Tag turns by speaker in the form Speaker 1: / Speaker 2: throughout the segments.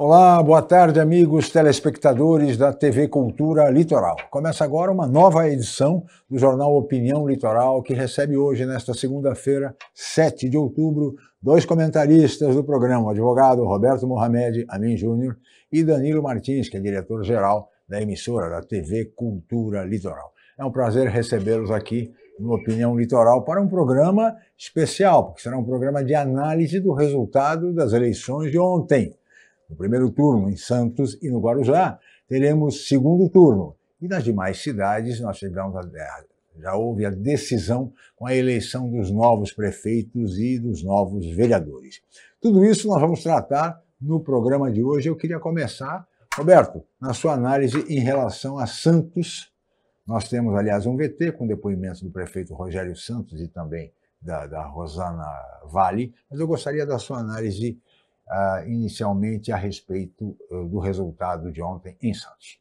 Speaker 1: Olá, boa tarde, amigos telespectadores da TV Cultura Litoral. Começa agora uma nova edição do jornal Opinião Litoral, que recebe hoje, nesta segunda-feira, 7 de outubro, dois comentaristas do programa, o advogado Roberto Mohamed Amin Júnior e Danilo Martins, que é diretor-geral da emissora da TV Cultura Litoral. É um prazer recebê-los aqui no Opinião Litoral para um programa especial, porque será um programa de análise do resultado das eleições de ontem no primeiro turno, em Santos e no Guarujá, teremos segundo turno. E nas demais cidades, nós tivemos a, já houve a decisão com a eleição dos novos prefeitos e dos novos vereadores. Tudo isso nós vamos tratar no programa de hoje. Eu queria começar, Roberto, na sua análise em relação a Santos. Nós temos, aliás, um VT com depoimentos do prefeito Rogério Santos e também da, da Rosana Vale, mas eu gostaria da sua análise uh, inicialmente a respeito uh, do resultado de ontem em Santos.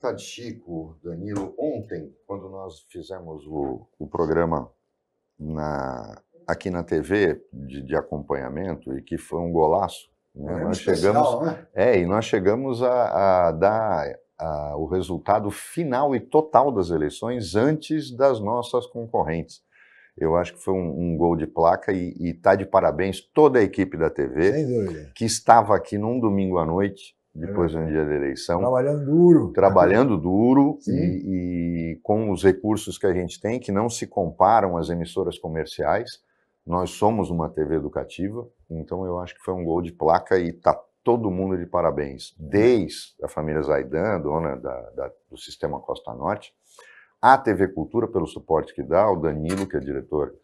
Speaker 1: Tá de Chico, Danilo, ontem, quando nós fizemos o,
Speaker 2: o programa na, aqui na TV de, de, acompanhamento, e que foi um golaço, né? é nós especial, chegamos, né? é, e nós chegamos a, a dar o resultado final e total das eleições antes das nossas concorrentes. Eu acho que foi um, um gol de placa e está de parabéns toda a equipe da TV que estava aqui num domingo à noite, depois é do um dia da eleição.
Speaker 1: Trabalhando duro.
Speaker 2: Trabalhando duro e, e, com os recursos que a gente tem, que não se comparam às emissoras comerciais. Nós somos uma TV educativa, então eu acho que foi um gol de placa e está todo mundo de parabéns. Uhum. Desde a família Zaidan, dona da, da, do sistema Costa Norte, à TV Cultura pelo suporte que dá, ao Danilo, que é diretor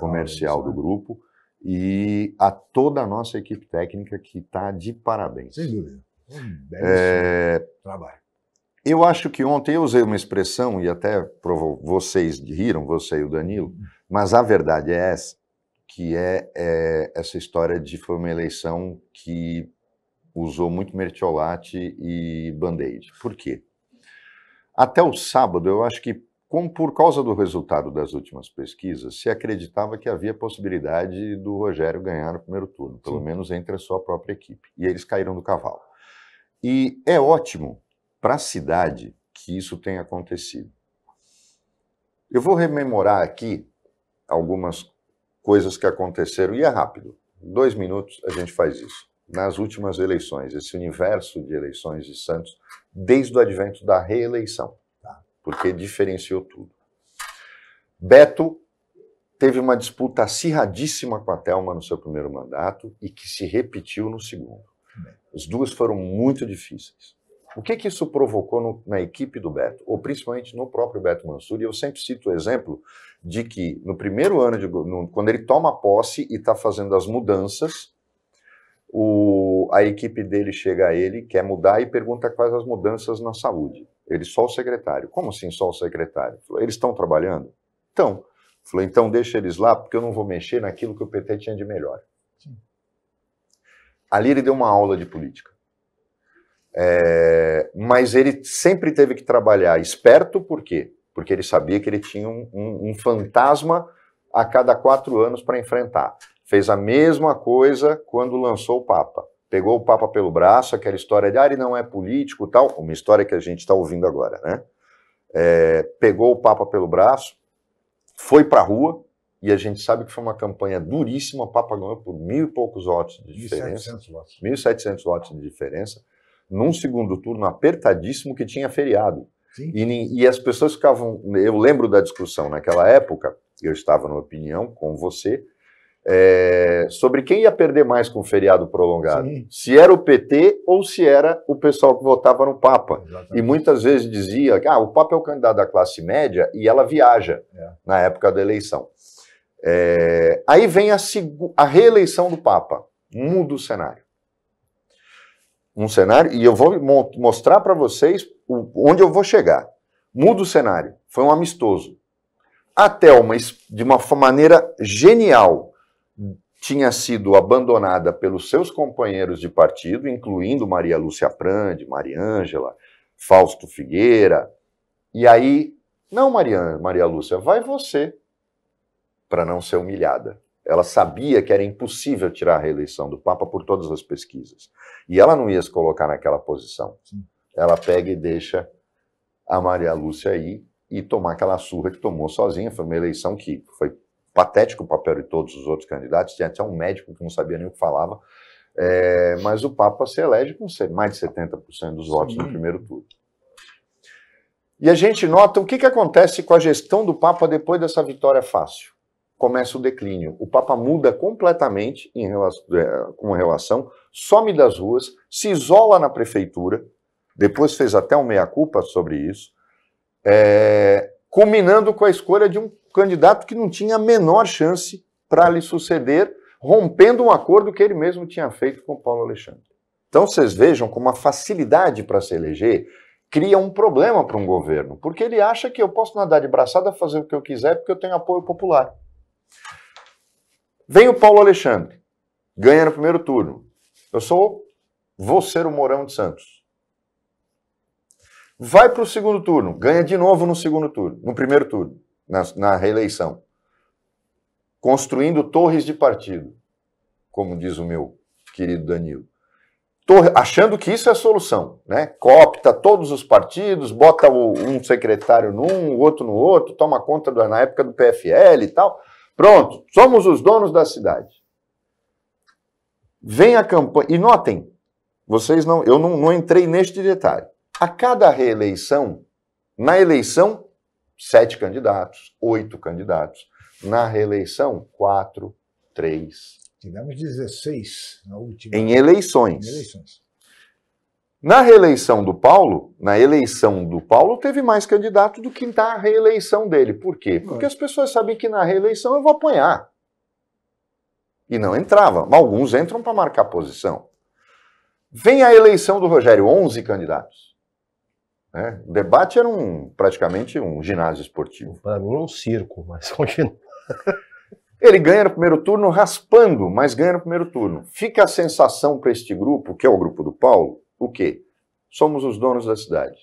Speaker 2: comercial é isso, do né? grupo, e a toda a nossa equipe técnica que está de parabéns. Sem dúvida.
Speaker 1: Um é... trabalho.
Speaker 2: Eu acho que ontem eu usei uma expressão, e até vocês riram, você e o Danilo, uhum. mas a verdade é essa, que é, é essa história de foi uma eleição que usou muito mertiolate e band-aid. Por quê? Até o sábado, eu acho que, como por causa do resultado das últimas pesquisas, se acreditava que havia possibilidade do Rogério ganhar no primeiro turno, pelo Sim. menos entre a sua própria equipe. E eles caíram do cavalo. E é ótimo para a cidade que isso tenha acontecido. Eu vou rememorar aqui algumas coisas que aconteceram, e é rápido. dois minutos a gente faz isso. Nas últimas eleições, esse universo de eleições de Santos desde o advento da reeleição, tá? porque diferenciou tudo. Beto teve uma disputa acirradíssima com a Thelma no seu primeiro mandato e que se repetiu no segundo. As duas foram muito difíceis. O que, que isso provocou no, na equipe do Beto, ou principalmente no próprio Beto Mansur? E eu sempre cito o exemplo de que no primeiro ano, de, no, quando ele toma posse e está fazendo as mudanças, o, a equipe dele chega a ele, quer mudar e pergunta quais as mudanças na saúde. Ele, só o secretário. Como assim só o secretário? eles estão trabalhando? Então. Falou, então deixa eles lá, porque eu não vou mexer naquilo que o PT tinha de melhor. Sim. Ali ele deu uma aula de política. É, mas ele sempre teve que trabalhar esperto, por quê? Porque ele sabia que ele tinha um, um, um fantasma a cada quatro anos para enfrentar fez a mesma coisa quando lançou o Papa. Pegou o Papa pelo braço, aquela história de ah, ele não é político tal, uma história que a gente está ouvindo agora, né? É, pegou o Papa pelo braço, foi para a rua, e a gente sabe que foi uma campanha duríssima, o Papa ganhou por mil e poucos votos de diferença. 1.700 votos. 1.700 votos de diferença, num segundo turno apertadíssimo que tinha feriado. E, e, as pessoas ficavam. Eu lembro da discussão naquela época, eu estava na Opinião com você, é, sobre quem ia perder mais com o feriado prolongado. Sim. Se era o PT ou se era o pessoal que votava no Papa. Exatamente. E muitas vezes dizia que ah, o Papa é o candidato da classe média e ela viaja é. na época da eleição. É, aí vem a, a, reeleição do Papa. Muda o cenário. Um cenário, e eu vou mostrar para vocês o, onde eu vou chegar. Muda o cenário. Foi um amistoso. até, Thelma, de uma maneira genial, tinha sido abandonada pelos seus companheiros de partido, incluindo Maria Lúcia Prandi, Maria Ângela, Fausto Figueira. E aí, não, Maria, Maria Lúcia, vai você, para não ser humilhada. Ela sabia que era impossível tirar a reeleição do Papa por todas as pesquisas. E ela não ia se colocar naquela posição. Ela pega e deixa a Maria Lúcia aí e tomar aquela surra que tomou sozinha. Foi uma eleição que foi patético o papel de todos os outros candidatos, tinha até um médico que não sabia nem o que falava, é, mas o Papa se elege com mais de 70% dos votos Sim. no primeiro turno. E a gente nota o que, que acontece com a gestão do Papa depois dessa vitória fácil. Começa o declínio. O Papa muda completamente em relação, é, com relação, some das ruas, se isola na prefeitura, depois fez até um meia-culpa sobre isso, é, culminando com a escolha de um candidato que não tinha a menor chance para lhe suceder, rompendo um acordo que ele mesmo tinha feito com Paulo Alexandre. Então vocês vejam como a facilidade para se eleger cria um problema para um governo, porque ele acha que eu posso nadar de braçada, fazer o que eu quiser, porque eu tenho apoio popular. Vem o Paulo Alexandre, ganha no primeiro turno. Eu sou, vou ser o Mourão de Santos vai para o segundo turno, ganha de novo no segundo turno, no primeiro turno, na, na reeleição. Construindo torres de partido, como diz o meu querido Danilo. Torre, achando que isso é a solução, né? Copta todos os partidos, bota o, um secretário num, o outro no outro, toma conta do, na época do PFL e tal. Pronto, somos os donos da cidade. Vem a campanha. E notem, vocês não, eu não, não entrei neste detalhe. A cada reeleição, na eleição, sete candidatos, oito candidatos. Na reeleição, quatro, três.
Speaker 1: Tivemos 16 na última. Em eleições. Em eleições.
Speaker 2: Na reeleição do Paulo, na eleição do Paulo, teve mais candidato do que na reeleição dele. Por quê? Porque as pessoas sabem que na reeleição eu vou apanhar. E não entrava. Mas Alguns entram para marcar posição. Vem a eleição do Rogério, 11 candidatos. Né? O debate era um, praticamente um ginásio esportivo.
Speaker 3: Para mim, um circo, mas continua.
Speaker 2: Ele ganha no primeiro turno raspando, mas ganha no primeiro turno. Fica a sensação para este grupo, que é o grupo do Paulo, o quê? Somos os donos da cidade.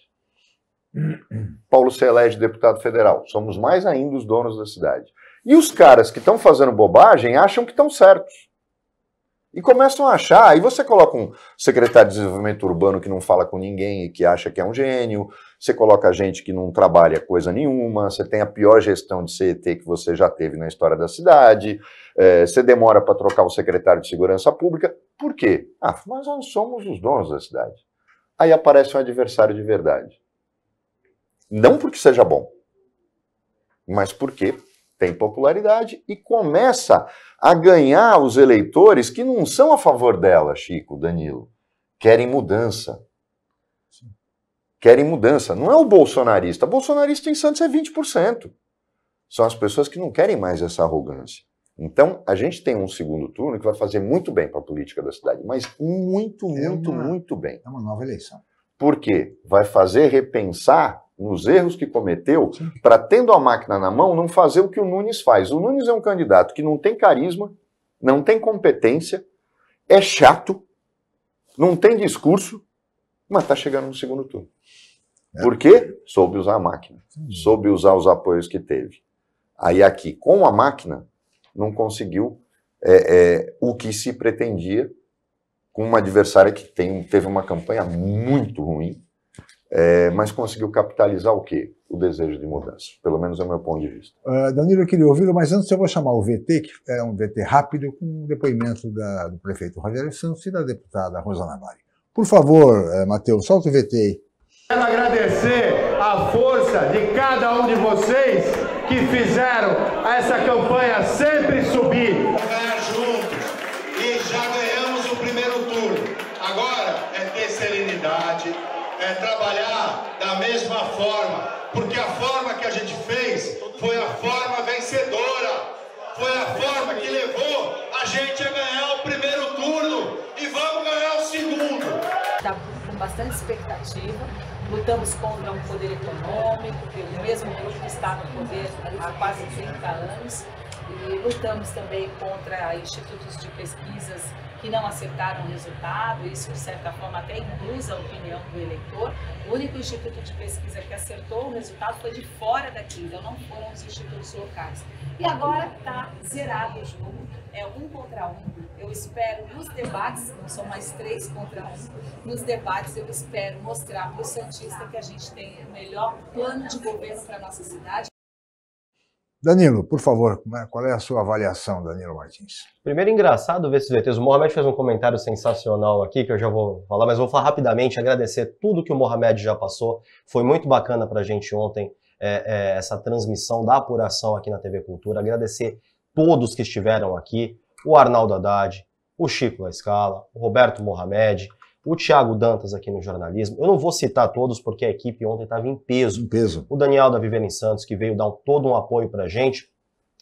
Speaker 2: Paulo se elege deputado federal. Somos mais ainda os donos da cidade. E os caras que estão fazendo bobagem acham que estão certos. E começam a achar, aí você coloca um secretário de desenvolvimento urbano que não fala com ninguém e que acha que é um gênio, você coloca gente que não trabalha coisa nenhuma, você tem a pior gestão de CET que você já teve na história da cidade, é, você demora para trocar o secretário de segurança pública. Por quê? Ah, mas nós somos os donos da cidade. Aí aparece um adversário de verdade. Não porque seja bom, mas porque tem popularidade e começa a ganhar os eleitores que não são a favor dela, Chico, Danilo. Querem mudança. Querem mudança. Não é o bolsonarista. Bolsonarista em Santos é 20%. São as pessoas que não querem mais essa arrogância. Então, a gente tem um segundo turno que vai fazer muito bem para a política da cidade, mas muito, é muito, é uma, muito bem. É uma nova eleição. Por quê? Vai fazer repensar nos erros que cometeu, para tendo a máquina na mão, não fazer o que o Nunes faz. O Nunes é um candidato que não tem carisma, não tem competência, é chato, não tem discurso, mas está chegando no segundo turno. É. Por quê? Soube usar a máquina, soube usar os apoios que teve. Aí aqui, com a máquina, não conseguiu é, é, o que se pretendia com uma adversária que tem, teve uma campanha muito ruim, é, mas conseguiu capitalizar o quê? O desejo de mudança, pelo menos é o meu ponto de vista.
Speaker 1: Uh, Danilo, eu queria ouvi-lo, mas antes eu vou chamar o VT, que é um VT rápido, com o depoimento da, do prefeito Rogério Santos e da deputada Rosana Mari. Por favor, uh, eh, Matheus, solta o VT aí.
Speaker 3: Quero agradecer a força de cada um de vocês que fizeram essa campanha sempre subir
Speaker 2: bastante expectativa. Lutamos contra um poder econômico,
Speaker 3: o mesmo grupo que está no poder há quase 30 anos e lutamos também contra institutos de pesquisas que não acertaram o resultado, isso de certa forma até induz a opinião do eleitor. O único instituto de pesquisa que acertou o resultado foi de fora daqui, então não foram os institutos locais. E agora está zerado o jogo, é um contra um. Eu espero nos debates, não são mais três contra um, nos debates eu espero mostrar para o Santista que a gente tem o melhor plano de governo para a nossa cidade,
Speaker 1: Danilo, por favor, é, qual é a sua avaliação, Danilo Martins?
Speaker 3: Primeiro, engraçado ver esses VTs. O Mohamed fez um comentário sensacional aqui, que eu já vou falar, mas vou falar rapidamente, agradecer tudo que o Mohamed já passou. Foi muito bacana para a gente ontem é, é, essa transmissão da apuração aqui na TV Cultura. Agradecer todos que estiveram aqui, o Arnaldo Haddad, o Chico La Scala, o Roberto Mohamed, o Tiago Dantas aqui no jornalismo. Eu não vou citar todos porque a equipe ontem estava em peso. Em peso. O Daniel da Viverem Santos, que veio dar todo um apoio para a gente,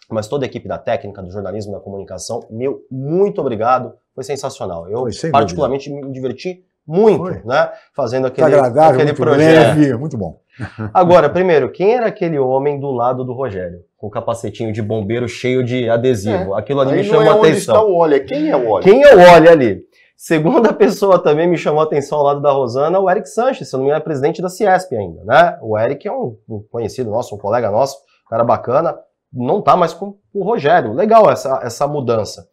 Speaker 3: mas toda a equipe da técnica, do jornalismo, da comunicação, meu muito obrigado. Foi sensacional. Eu, Foi particularmente, dúvida. me diverti muito, Foi. né? Fazendo tá aquele, agradável, aquele muito projeto. Leve, muito bom. Agora, primeiro, quem era aquele homem do lado do Rogério? Com o capacetinho de bombeiro cheio de adesivo. É. Aquilo ali Aí me chama é não atenção. Onde está o
Speaker 2: óleo? É quem é o óleo? Quem é o óleo
Speaker 3: ali? Segunda pessoa também me chamou a atenção ao lado da Rosana, o Eric Sanches, se não me engano, é presidente da Ciesp ainda, né? O Eric é um conhecido nosso, um colega nosso, um cara bacana, não tá mais com o Rogério. Legal essa, essa mudança.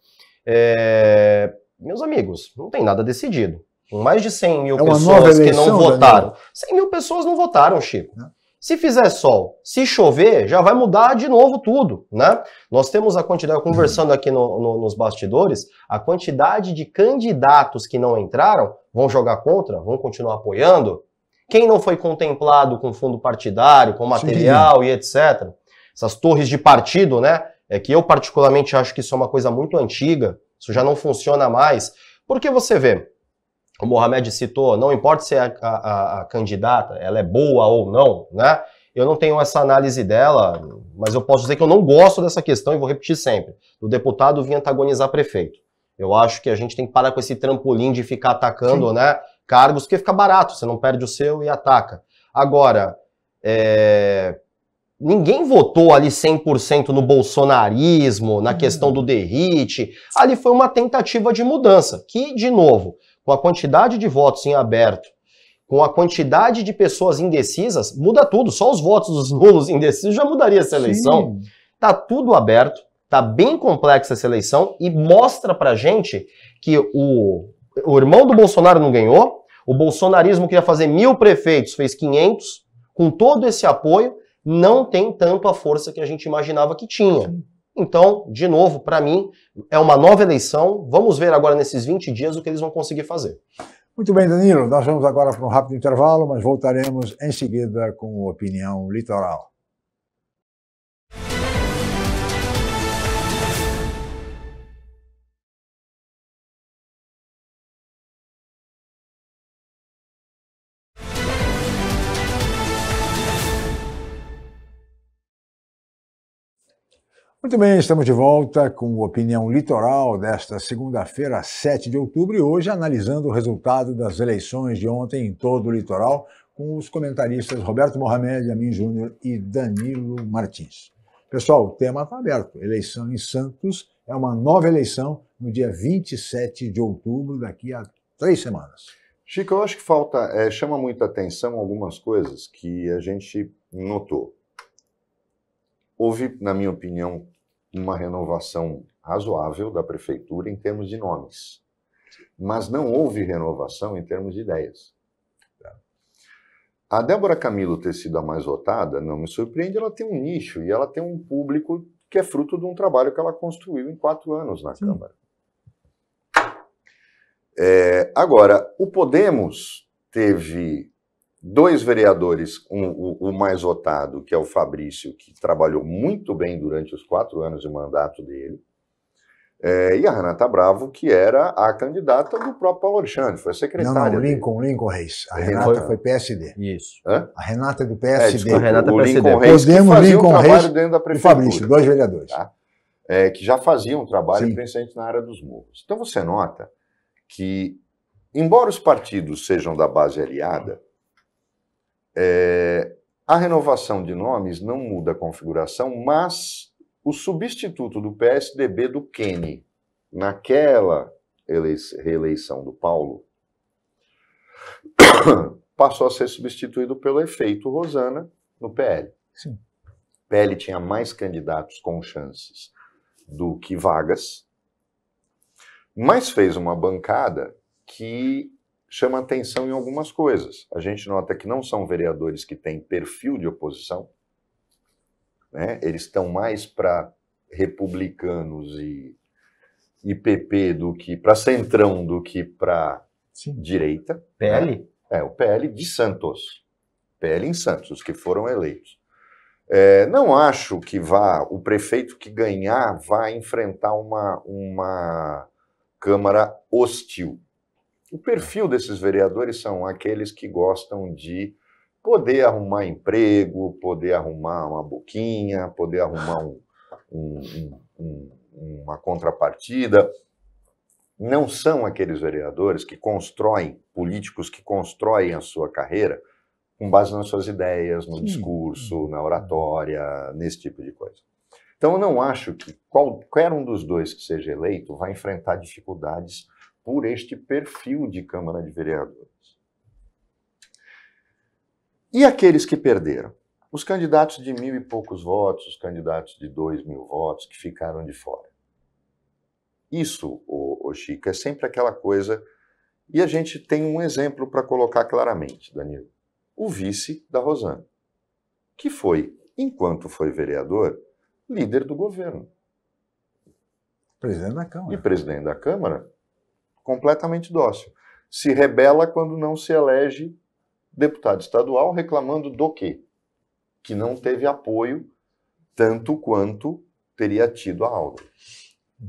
Speaker 3: É... Meus amigos, não tem nada decidido. Com mais de 100 mil é pessoas eleição, que não votaram. Daniel. 100 mil pessoas não votaram, Chico. É. Se fizer sol, se chover, já vai mudar de novo tudo, né? Nós temos a quantidade, conversando aqui no, no, nos bastidores, a quantidade de candidatos que não entraram vão jogar contra, vão continuar apoiando. Quem não foi contemplado com fundo partidário, com material Sim. e etc. Essas torres de partido, né? É que eu particularmente acho que isso é uma coisa muito antiga, isso já não funciona mais. Porque você vê, o Mohamed citou, não importa se é a, a, a, candidata ela é boa ou não, né? Eu não tenho essa análise dela, mas eu posso dizer que eu não gosto dessa questão e vou repetir sempre. O deputado vir antagonizar prefeito. Eu acho que a gente tem que parar com esse trampolim de ficar atacando, né? Cargos, porque fica barato, você não perde o seu e ataca. Agora, é... ninguém votou ali 100% no bolsonarismo, na uhum. questão do derrite. Ali foi uma tentativa de mudança, que, de novo, com a quantidade de votos em aberto, com a quantidade de pessoas indecisas, muda tudo. Só os votos dos nulos indecisos já mudaria essa eleição. Sim. Tá tudo aberto, tá bem complexa essa eleição e mostra pra gente que o, o irmão do Bolsonaro não ganhou, o bolsonarismo queria fazer mil prefeitos, fez 500, com todo esse apoio, não tem tanto a força que a gente imaginava que tinha. Sim. Então, de novo, para mim, é uma nova eleição. Vamos ver agora nesses 20 dias o que eles vão conseguir fazer.
Speaker 1: Muito bem, Danilo. Nós vamos agora para um rápido intervalo, mas voltaremos em seguida com Opinião Litoral. Muito bem, estamos de volta com o Opinião Litoral desta segunda-feira, 7 de outubro, e hoje analisando o resultado das eleições de ontem em todo o litoral, com os comentaristas Roberto Mohamed, Amin Júnior e Danilo Martins. Pessoal, o tema está aberto. Eleição em Santos é uma nova eleição no dia 27 de outubro, daqui a três semanas.
Speaker 2: Chico, eu acho que falta, é, chama muita atenção algumas coisas que a gente notou. Houve, na minha opinião, uma renovação razoável da prefeitura em termos de nomes, mas não houve renovação em termos de ideias. A Débora Camilo ter sido a mais votada não me surpreende, ela tem um nicho e ela tem um público que é fruto de um trabalho que ela construiu em quatro anos na Sim. Câmara. É, agora, o Podemos teve dois vereadores, um, o, o, mais votado, que é o Fabrício, que trabalhou muito bem durante os quatro anos de mandato dele, é, e a Renata Bravo, que era a candidata do próprio Paulo Alexandre, foi a secretária. Não, não,
Speaker 1: Lincoln, Lincoln Reis. A Renata foi, foi PSD. Isso. Hã? A Renata é do PSD. É, desculpa, a Renata é o, o Lincoln PSD. Reis, Podemos, Lincoln Reis dentro da prefeitura, e Fabrício, dois vereadores. Tá?
Speaker 2: É, que já faziam um trabalho Sim. na área dos morros. Então você nota que, embora os partidos sejam da base aliada, é, a renovação de nomes não muda a configuração, mas o substituto do PSDB do Kene naquela reeleição do Paulo passou a ser substituído pelo efeito Rosana no PL. Sim. PL tinha mais candidatos com chances do que vagas, mas fez uma bancada que chama atenção em algumas coisas. A gente nota que não são vereadores que têm perfil de oposição, né? eles estão mais para republicanos e, IPP PP do que para centrão do que para direita. PL? Né? É, o PL de Santos. PL em Santos, os que foram eleitos. É, não acho que vá, o prefeito que ganhar vá enfrentar uma, uma Câmara hostil. O perfil desses vereadores são aqueles que gostam de poder arrumar emprego, poder arrumar uma boquinha, poder arrumar um, um, um, uma contrapartida. Não são aqueles vereadores que constroem, políticos que constroem a sua carreira com base nas suas ideias, no Sim. discurso, na oratória, nesse tipo de coisa. Então, eu não acho que qualquer um dos dois que seja eleito vai enfrentar dificuldades por este perfil de Câmara de Vereadores. E aqueles que perderam? Os candidatos de mil e poucos votos, os candidatos de dois mil votos que ficaram de fora. Isso, o, Chico, é sempre aquela coisa. E a gente tem um exemplo para colocar claramente, Danilo. O vice da Rosana, que foi, enquanto foi vereador, líder do governo. Presidente da Câmara. E presidente da Câmara, completamente dócil. Se rebela quando não se elege deputado estadual, reclamando do quê? Que não teve apoio tanto quanto teria tido a aula.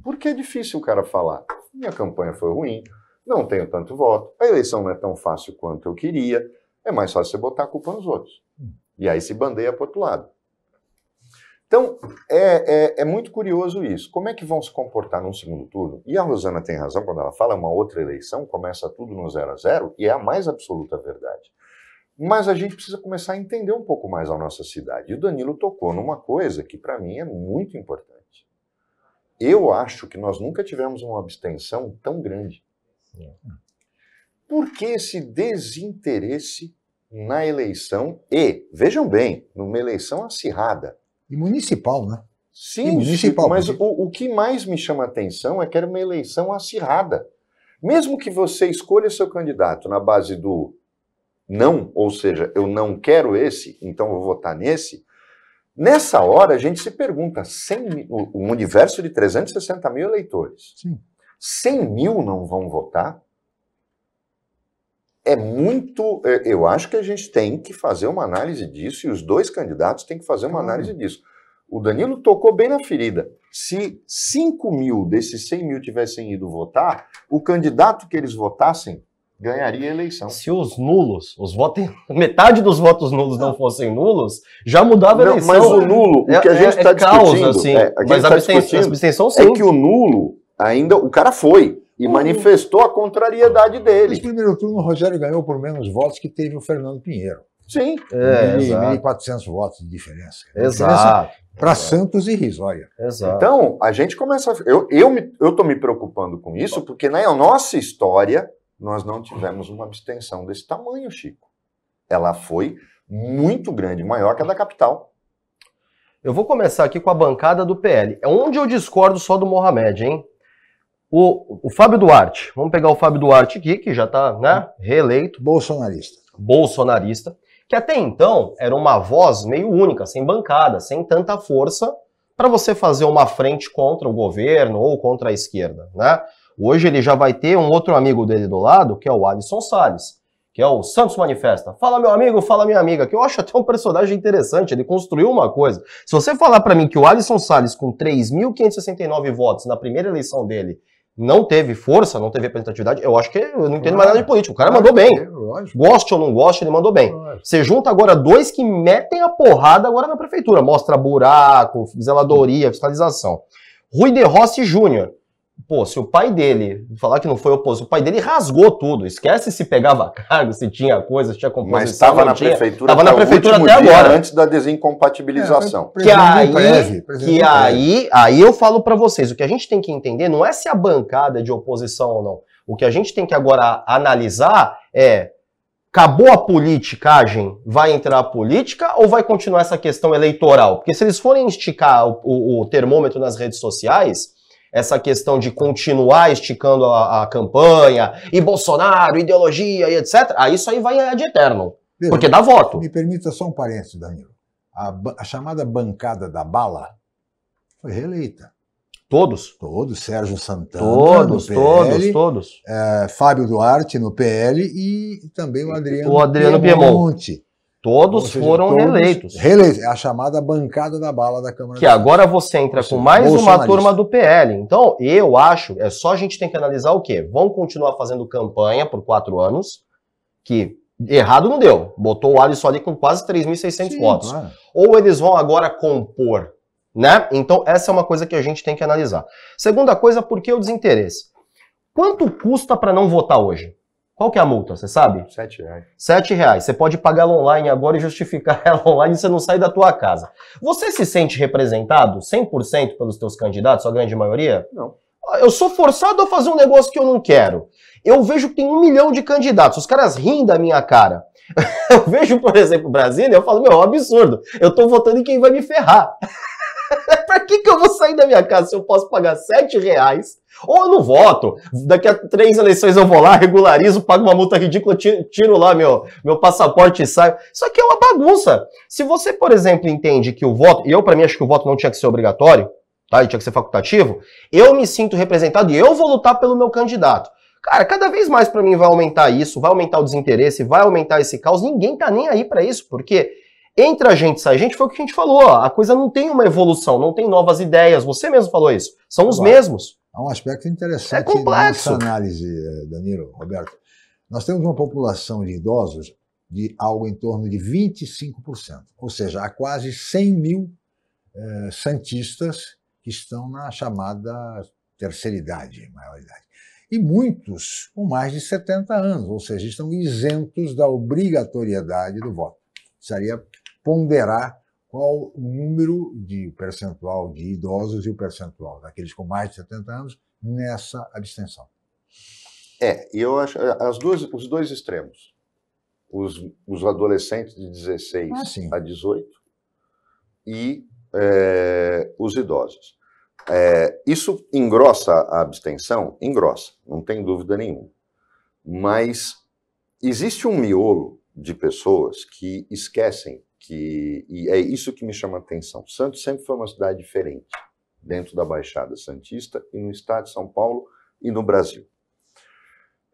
Speaker 2: Porque é difícil o cara falar. Minha campanha foi ruim, não tenho tanto voto, a eleição não é tão fácil quanto eu queria, é mais fácil você botar a culpa nos outros. E aí se bandeia para outro lado. Então, é, é, é, muito curioso isso. Como é que vão se comportar num segundo turno? E a Rosana tem razão quando ela fala é uma outra eleição, começa tudo no zero a zero, e é a mais absoluta verdade. Mas a gente precisa começar a entender um pouco mais a nossa cidade. E o Danilo tocou numa coisa que, para mim, é muito importante. Eu acho que nós nunca tivemos uma abstenção tão grande. Por que esse desinteresse na eleição? E, vejam bem, numa eleição acirrada,
Speaker 1: e municipal, né? Sim, municipal, mas o,
Speaker 2: o que mais me chama a atenção é que era uma eleição acirrada. Mesmo que você escolha seu candidato na base do não, ou seja, eu não quero esse, então vou votar nesse, nessa hora a gente se pergunta, 100 um universo de 360 mil eleitores, Sim. 100 mil não vão votar? é muito. É, eu acho que a gente tem que fazer uma análise disso e os dois candidatos têm que fazer uma análise disso. O Danilo tocou bem na ferida. Se 5 mil desses 100 mil tivessem ido votar, o candidato que eles votassem
Speaker 3: ganharia a eleição. Se os nulos, os votos, metade dos votos nulos não, fossem nulos, já mudava a eleição. Não, mas o nulo, o é, que a gente está é, tá é, discutindo, causa, assim, é, a mas tá a abstenção, é sim. é que o nulo
Speaker 2: ainda, o cara foi, e o... manifestou a contrariedade dele. No
Speaker 1: primeiro turno, o Rogério ganhou por menos votos que teve o Fernando Pinheiro. Sim. É, 1.400 é, votos de diferença. Né? Exato. Para Santos e Risóia. Exato.
Speaker 2: Então, a gente começa. A, eu estou me, me preocupando com isso, porque na nossa história, nós não tivemos uma abstenção
Speaker 3: desse tamanho, Chico. Ela foi muito grande, maior que a da capital. Eu vou começar aqui com a bancada do PL. É onde eu discordo só do Mohamed, hein? O, o Fábio Duarte, vamos pegar o Fábio Duarte aqui, que já está né, reeleito. Bolsonarista. Bolsonarista, que até então era uma voz meio única, sem bancada, sem tanta força para você fazer uma frente contra o governo ou contra a esquerda. Né? Hoje ele já vai ter um outro amigo dele do lado, que é o Alisson Salles, que é o Santos Manifesta. Fala meu amigo, fala minha amiga, que eu acho até um personagem interessante, ele construiu uma coisa. Se você falar para mim que o Alisson Salles com 3.569 votos na primeira eleição dele não teve força, não teve representatividade, eu acho que eu não entendo claro. mais nada de político. O cara mandou bem. Lógico. Goste ou não goste, ele mandou bem. Lógico. Você junta agora dois que metem a porrada agora na prefeitura. Mostra buraco, zeladoria, fiscalização. Rui de Rossi Júnior pô, se o pai dele, falar que não foi oposto, o pai dele rasgou tudo. Esquece se pegava cargo, se tinha coisa, se tinha composição. Mas estava na tinha. prefeitura, tava na prefeitura até agora. Antes da desincompatibilização. É, que aí, que aí, aí eu falo para vocês, o que a gente tem que entender não é se a bancada é de oposição ou não. O que a gente tem que agora analisar é acabou a politicagem, vai entrar a política ou vai continuar essa questão eleitoral? Porque se eles forem esticar o, o, o termômetro nas redes sociais, essa questão de continuar esticando a, a campanha, e Bolsonaro, ideologia e etc., aí ah, isso aí vai ad é eterno Pedro, porque dá voto. Me permita só um parênteses, Danilo. A,
Speaker 1: a, chamada bancada da bala foi reeleita. Todos? Todos. Sérgio Santana. Todos, PL, todos, todos. É, Fábio Duarte no PL e também o Adriano, o Adriano Piemonte.
Speaker 3: Piemonte. Todos seja, foram todos reeleitos. Reeleitos. É
Speaker 1: a chamada bancada da bala da Câmara. Que agora
Speaker 3: você entra com é mais uma turma do PL. Então, eu acho, é só a gente tem que analisar o quê? Vão continuar fazendo campanha por quatro anos, que errado não deu. Botou o Alisson ali com quase 3.600 votos. Claro. Ou eles vão agora compor, né? Então, essa é uma coisa que a gente tem que analisar. Segunda coisa, por que o desinteresse? Quanto custa para não votar hoje? Qual que é a multa, você sabe? Sete reais. Sete reais. Você pode pagar online agora e justificar ela online e você não sai da tua casa. Você se sente representado 100% pelos teus candidatos, a grande maioria? Não. Eu sou forçado a fazer um negócio que eu não quero. Eu vejo que tem um milhão de candidatos. Os caras riem da minha cara. Eu vejo, por exemplo, Brasília, eu falo, meu, é um absurdo. Eu tô votando em quem vai me ferrar. pra que, que eu vou sair da minha casa se eu posso pagar sete reais ou eu não voto. Daqui a três eleições eu vou lá, regularizo, pago uma multa ridícula, tiro lá meu, meu passaporte e saio. Isso aqui é uma bagunça. Se você, por exemplo, entende que o voto, e eu para mim acho que o voto não tinha que ser obrigatório, tá? E tinha que ser facultativo, eu me sinto representado e eu vou lutar pelo meu candidato. Cara, cada vez mais para mim vai aumentar isso, vai aumentar o desinteresse, vai aumentar esse caos. Ninguém tá nem aí para isso, porque entre a gente e sai gente foi o que a gente falou. Ó, a coisa não tem uma evolução, não tem novas ideias. Você mesmo falou isso. São os Agora. mesmos
Speaker 1: há um aspecto interessante é nessa análise, eh, Danilo, Roberto. Nós temos uma população de idosos de algo em torno de 25%, ou seja, há quase 100 mil eh, santistas que estão na chamada terceira idade, maioridade. E muitos com mais de 70 anos, ou seja, estão isentos da obrigatoriedade do voto. Precisaria ponderar qual o número de percentual de idosos e o percentual daqueles com mais de 70 anos nessa abstenção.
Speaker 2: É, eu acho eh, as duas, os dois extremos. Os, os adolescentes de 16 ah, a 18 e é, os idosos. É, isso engrossa a abstenção? Engrossa, não tem dúvida nenhuma. Mas existe um miolo de pessoas que esquecem que e é isso que me chama a atenção. Santos sempre foi uma cidade diferente dentro da Baixada Santista e no estado de São Paulo e no Brasil.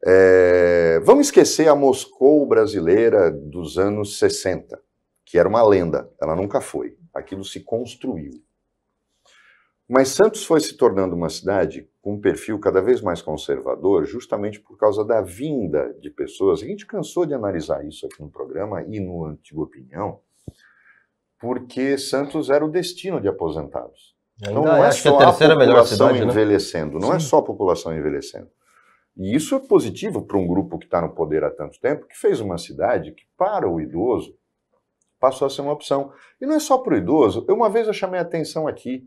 Speaker 2: É, vamos esquecer a Moscou brasileira dos anos 60, que era uma lenda, ela nunca foi. Aquilo se construiu. Mas Santos foi se tornando uma cidade com um perfil cada vez mais conservador, justamente por causa da vinda de pessoas. A gente cansou de analisar isso aqui no programa e no Antigo Opinião, porque Santos era o destino de aposentados. então não é, é só é a, a população cidade, né? envelhecendo, né? não é Sim. é só a população envelhecendo. E isso é positivo para um grupo que está no poder há tanto tempo, que fez uma cidade que, para o idoso, passou a ser uma opção. E não é só para o idoso. Eu, uma vez eu chamei a atenção aqui.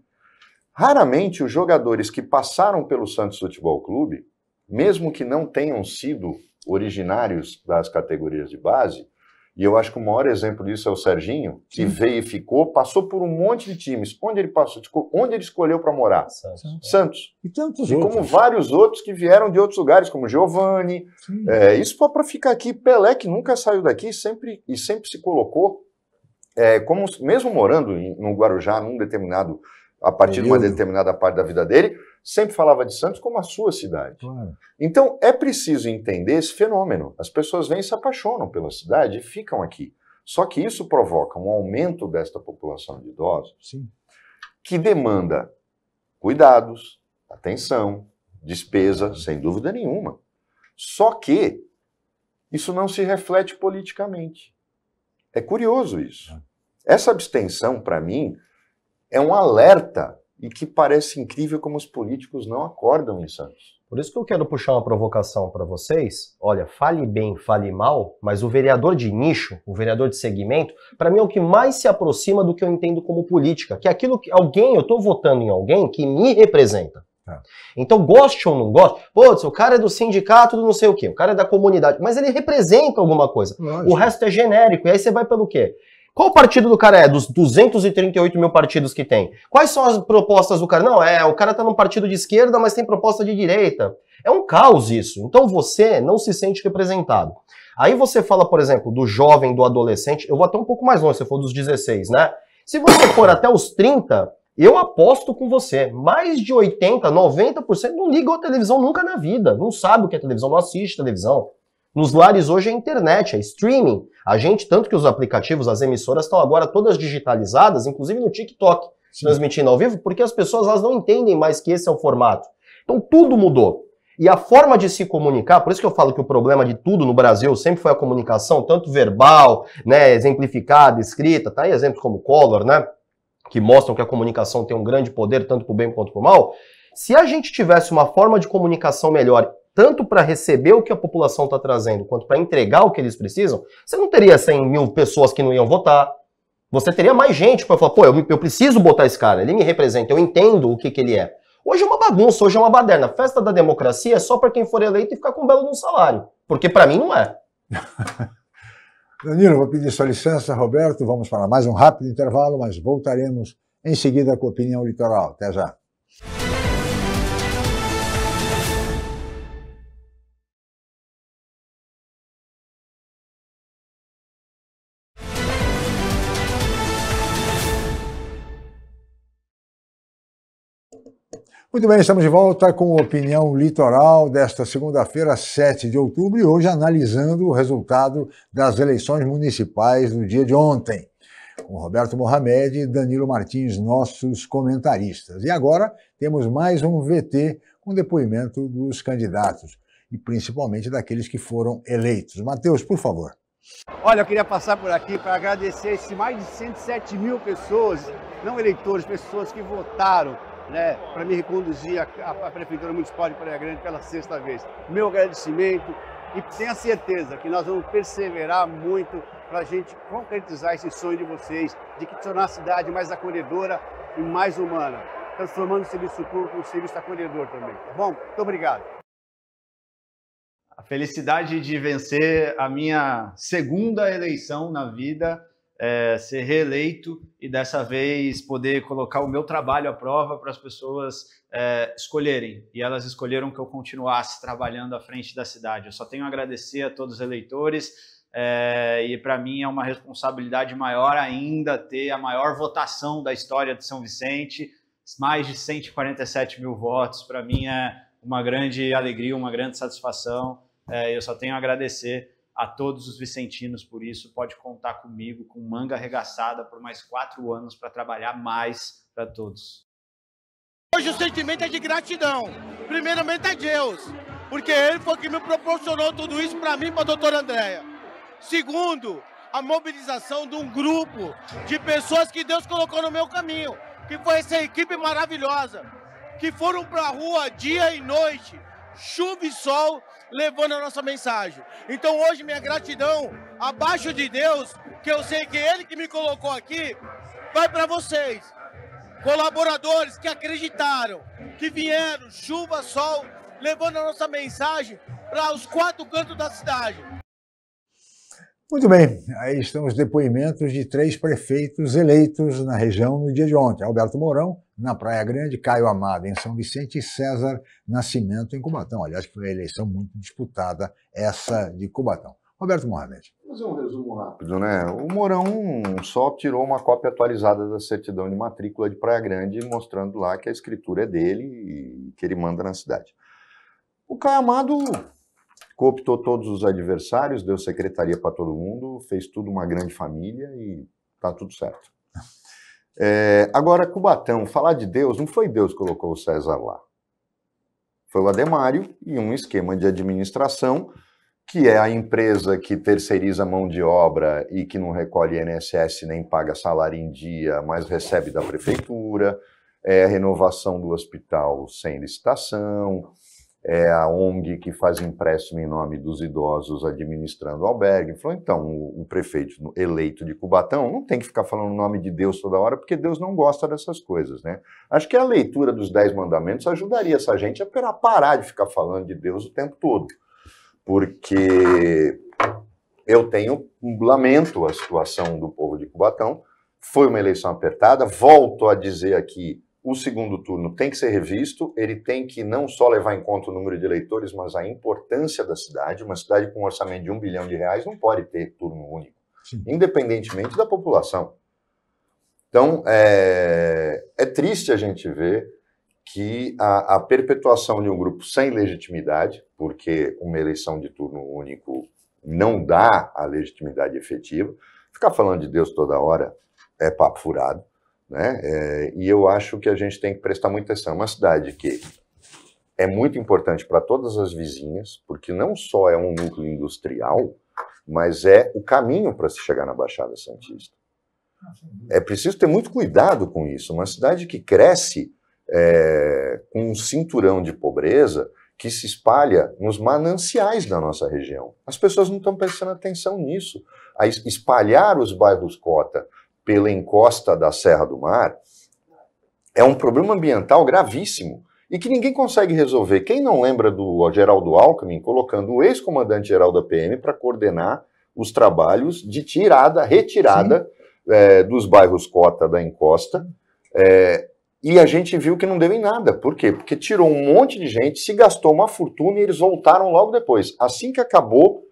Speaker 2: Raramente os jogadores que passaram pelo Santos Futebol Clube, mesmo que não tenham sido originários das categorias de base, e eu acho que o maior exemplo disso é o Serginho, que Sim. veio e ficou, passou por um monte de times. Onde ele passou, onde ele escolheu para morar? Santos. Santos. E tantos e outros. como vários outros que vieram de outros lugares, como Giovanni. É, isso para ficar aqui. Pelé, que nunca saiu daqui sempre, e sempre se colocou, é, como mesmo morando em, no Guarujá, num determinado, a partir Período. de uma determinada parte da vida dele, sempre falava de Santos como a sua cidade. Claro. Então é preciso entender esse fenômeno. As pessoas vêm e se apaixonam pela cidade e ficam aqui. Só que isso provoca um aumento desta população de idosos Sim. que demanda cuidados, atenção, despesa, sem dúvida nenhuma. Só que isso não se reflete politicamente. É curioso isso. É. Essa abstenção, para mim, é um alerta e que parece incrível como os políticos não acordam
Speaker 3: em Santos. Por isso que eu quero puxar uma provocação para vocês. Olha, fale bem, fale mal, mas o vereador de nicho, o vereador de segmento, para mim é o que mais se aproxima do que eu entendo como política, que é aquilo que alguém, eu estou votando em alguém que me representa. É. Então, goste ou não goste, putz, o cara é do sindicato do não sei o quê, o cara é da comunidade, mas ele representa alguma coisa. Lógico. O resto é genérico. E aí você vai pelo quê? Qual partido do cara é? Dos 238 mil partidos que tem. Quais são as propostas do cara? Não, é, o cara tá num partido de esquerda, mas tem proposta de direita. É um caos isso. Então você não se sente representado. Aí você fala, por exemplo, do jovem, do adolescente. Eu vou até um pouco mais longe, se for dos 16, né? Se você for até os 30, eu aposto com você. Mais de 80, 90% não liga a televisão nunca na vida. Não sabe o que é televisão, não assiste televisão. Nos lares hoje é internet, é streaming. A gente, tanto que os aplicativos, as emissoras estão agora todas digitalizadas, inclusive no TikTok, Sim. transmitindo ao vivo, porque as pessoas elas não entendem mais que esse é o formato. Então tudo mudou. E a forma de se comunicar, por isso que eu falo que o problema de tudo no Brasil sempre foi a comunicação, tanto verbal, né, exemplificada, escrita, tá aí exemplos como Collor, né, que mostram que a comunicação tem um grande poder, tanto para o bem quanto para o mal. Se a gente tivesse uma forma de comunicação melhor tanto para receber o que a população está trazendo, quanto para entregar o que eles precisam, você não teria 100 mil pessoas que não iam votar. Você teria mais gente para falar, pô, eu, eu, preciso botar esse cara, ele me representa, eu entendo o que, que ele é. Hoje é uma bagunça, hoje é uma baderna. Festa da democracia é só para quem for eleito e ficar com um belo salário. Porque para mim não é.
Speaker 1: Danilo, vou pedir sua licença, Roberto. Vamos para mais um rápido intervalo, mas voltaremos em seguida com a opinião litoral. Até já. Muito bem, estamos de volta com Opinião Litoral desta segunda-feira, 7 de outubro, e hoje analisando o resultado das eleições municipais do dia de ontem, com Roberto Mohamed e Danilo Martins, nossos comentaristas. E agora temos mais um VT com depoimento dos candidatos, e principalmente daqueles que foram eleitos. Matheus, por favor.
Speaker 3: Olha, eu queria passar por aqui para agradecer esses mais de 107 mil pessoas, não eleitores, pessoas que votaram né, para me reconduzir à Prefeitura Municipal de Praia Grande pela sexta vez. Meu agradecimento e tenha certeza que nós vamos perseverar muito para a gente concretizar esse sonho de vocês de que tornar a cidade mais acolhedora e mais humana, transformando o serviço público em um serviço acolhedor também, tá bom? Muito obrigado. A felicidade de vencer a minha segunda eleição na vida é, ser reeleito e dessa vez poder colocar o meu trabalho à prova para as pessoas é, escolherem. E elas escolheram que eu continuasse trabalhando à frente da cidade. Eu só tenho a agradecer a todos os eleitores. É, e para mim é uma responsabilidade maior ainda ter a maior votação da história de São Vicente, mais de 147 mil votos. Para mim é uma grande alegria, uma grande satisfação. É, eu só tenho a agradecer a todos os vicentinos por isso. Pode contar comigo, com manga arregaçada, por mais quatro anos para trabalhar mais para todos. Hoje o sentimento é de gratidão. Primeiramente a Deus, porque ele foi que me proporcionou tudo isso para mim e para a doutora Andréia. Segundo, a mobilização de um grupo de pessoas que Deus colocou no meu caminho, que foi essa equipe maravilhosa, que foram para a rua dia e noite, chuva e sol, levando a nossa mensagem. Então hoje minha gratidão abaixo de Deus, que eu sei que Ele que me colocou aqui, vai para vocês, colaboradores que acreditaram, que vieram, chuva, sol, levando a nossa mensagem para os quatro cantos da cidade.
Speaker 1: Muito bem, aí estão os depoimentos de três prefeitos eleitos na região no dia de ontem. Alberto Mourão, na Praia Grande, Caio Amado, em São Vicente, e César Nascimento, em Cubatão. Aliás, foi uma eleição muito disputada, essa de Cubatão. Roberto Mohamed. Fazer um resumo rápido,
Speaker 2: né? O Mourão só tirou uma cópia atualizada da certidão de matrícula de Praia Grande, mostrando lá que a escritura é dele e que ele manda na cidade. O Caio Amado cooptou todos os adversários, deu secretaria para todo mundo, fez tudo uma grande família e tá tudo certo. É, agora, Cubatão, falar de Deus, não foi Deus que colocou o César lá. Foi o Ademário e um esquema de administração, que é a empresa que terceiriza mão de obra e que não recolhe INSS nem paga salário em dia, mas recebe da prefeitura, é a renovação do hospital sem licitação, é a ONG que faz empréstimo em nome dos idosos administrando o albergue. Falou, então, o, o, prefeito eleito de Cubatão não tem que ficar falando o nome de Deus toda hora, porque Deus não gosta dessas coisas, né? Acho que a leitura dos Dez Mandamentos ajudaria essa gente a parar de ficar falando de Deus o tempo todo. Porque eu tenho, lamento a situação do povo de Cubatão, foi uma eleição apertada, volto a dizer aqui, o segundo turno tem que ser revisto, ele tem que não só levar em conta o número de eleitores, mas a importância da cidade. Uma cidade com um orçamento de um bilhão de reais não pode ter turno único, Sim. independentemente da população. Então, é, é triste a gente ver que a, a, perpetuação de um grupo sem legitimidade, porque uma eleição de turno único não dá a legitimidade efetiva, ficar falando de Deus toda hora é papo furado. Né? É, e eu acho que a gente tem que prestar muita atenção. É uma cidade que é muito importante para todas as vizinhas, porque não só é um núcleo industrial, mas é o caminho para se chegar na Baixada Santista. É preciso ter muito cuidado com isso. Uma cidade que cresce é, com um cinturão de pobreza que se espalha nos mananciais da nossa região. As pessoas não estão prestando atenção nisso. A espalhar os bairros cota, pela encosta da Serra do Mar é um problema ambiental gravíssimo e que ninguém consegue resolver. Quem não lembra do Geraldo Alckmin colocando o ex-comandante-geral da PM para coordenar os trabalhos de tirada, retirada é, dos bairros Cota da Encosta. É, e a gente viu que não deu em nada. Por quê? Porque tirou um monte de gente, se gastou uma fortuna e eles voltaram logo depois. Assim que acabou.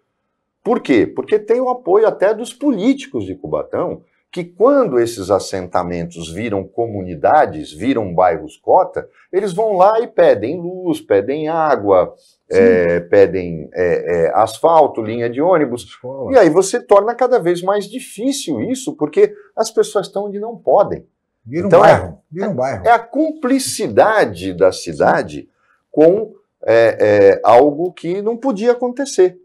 Speaker 2: Por quê? Porque tem o apoio até dos políticos de Cubatão, que quando esses assentamentos viram comunidades, viram bairros cota, eles vão lá e pedem luz, pedem água, é, pedem é, é, asfalto, linha de ônibus. Escola. E aí você torna cada vez mais difícil isso, porque as pessoas estão onde não podem. Vira um então, é bairro. Vira um bairro. É, a cumplicidade da cidade com é, é, algo que não podia acontecer.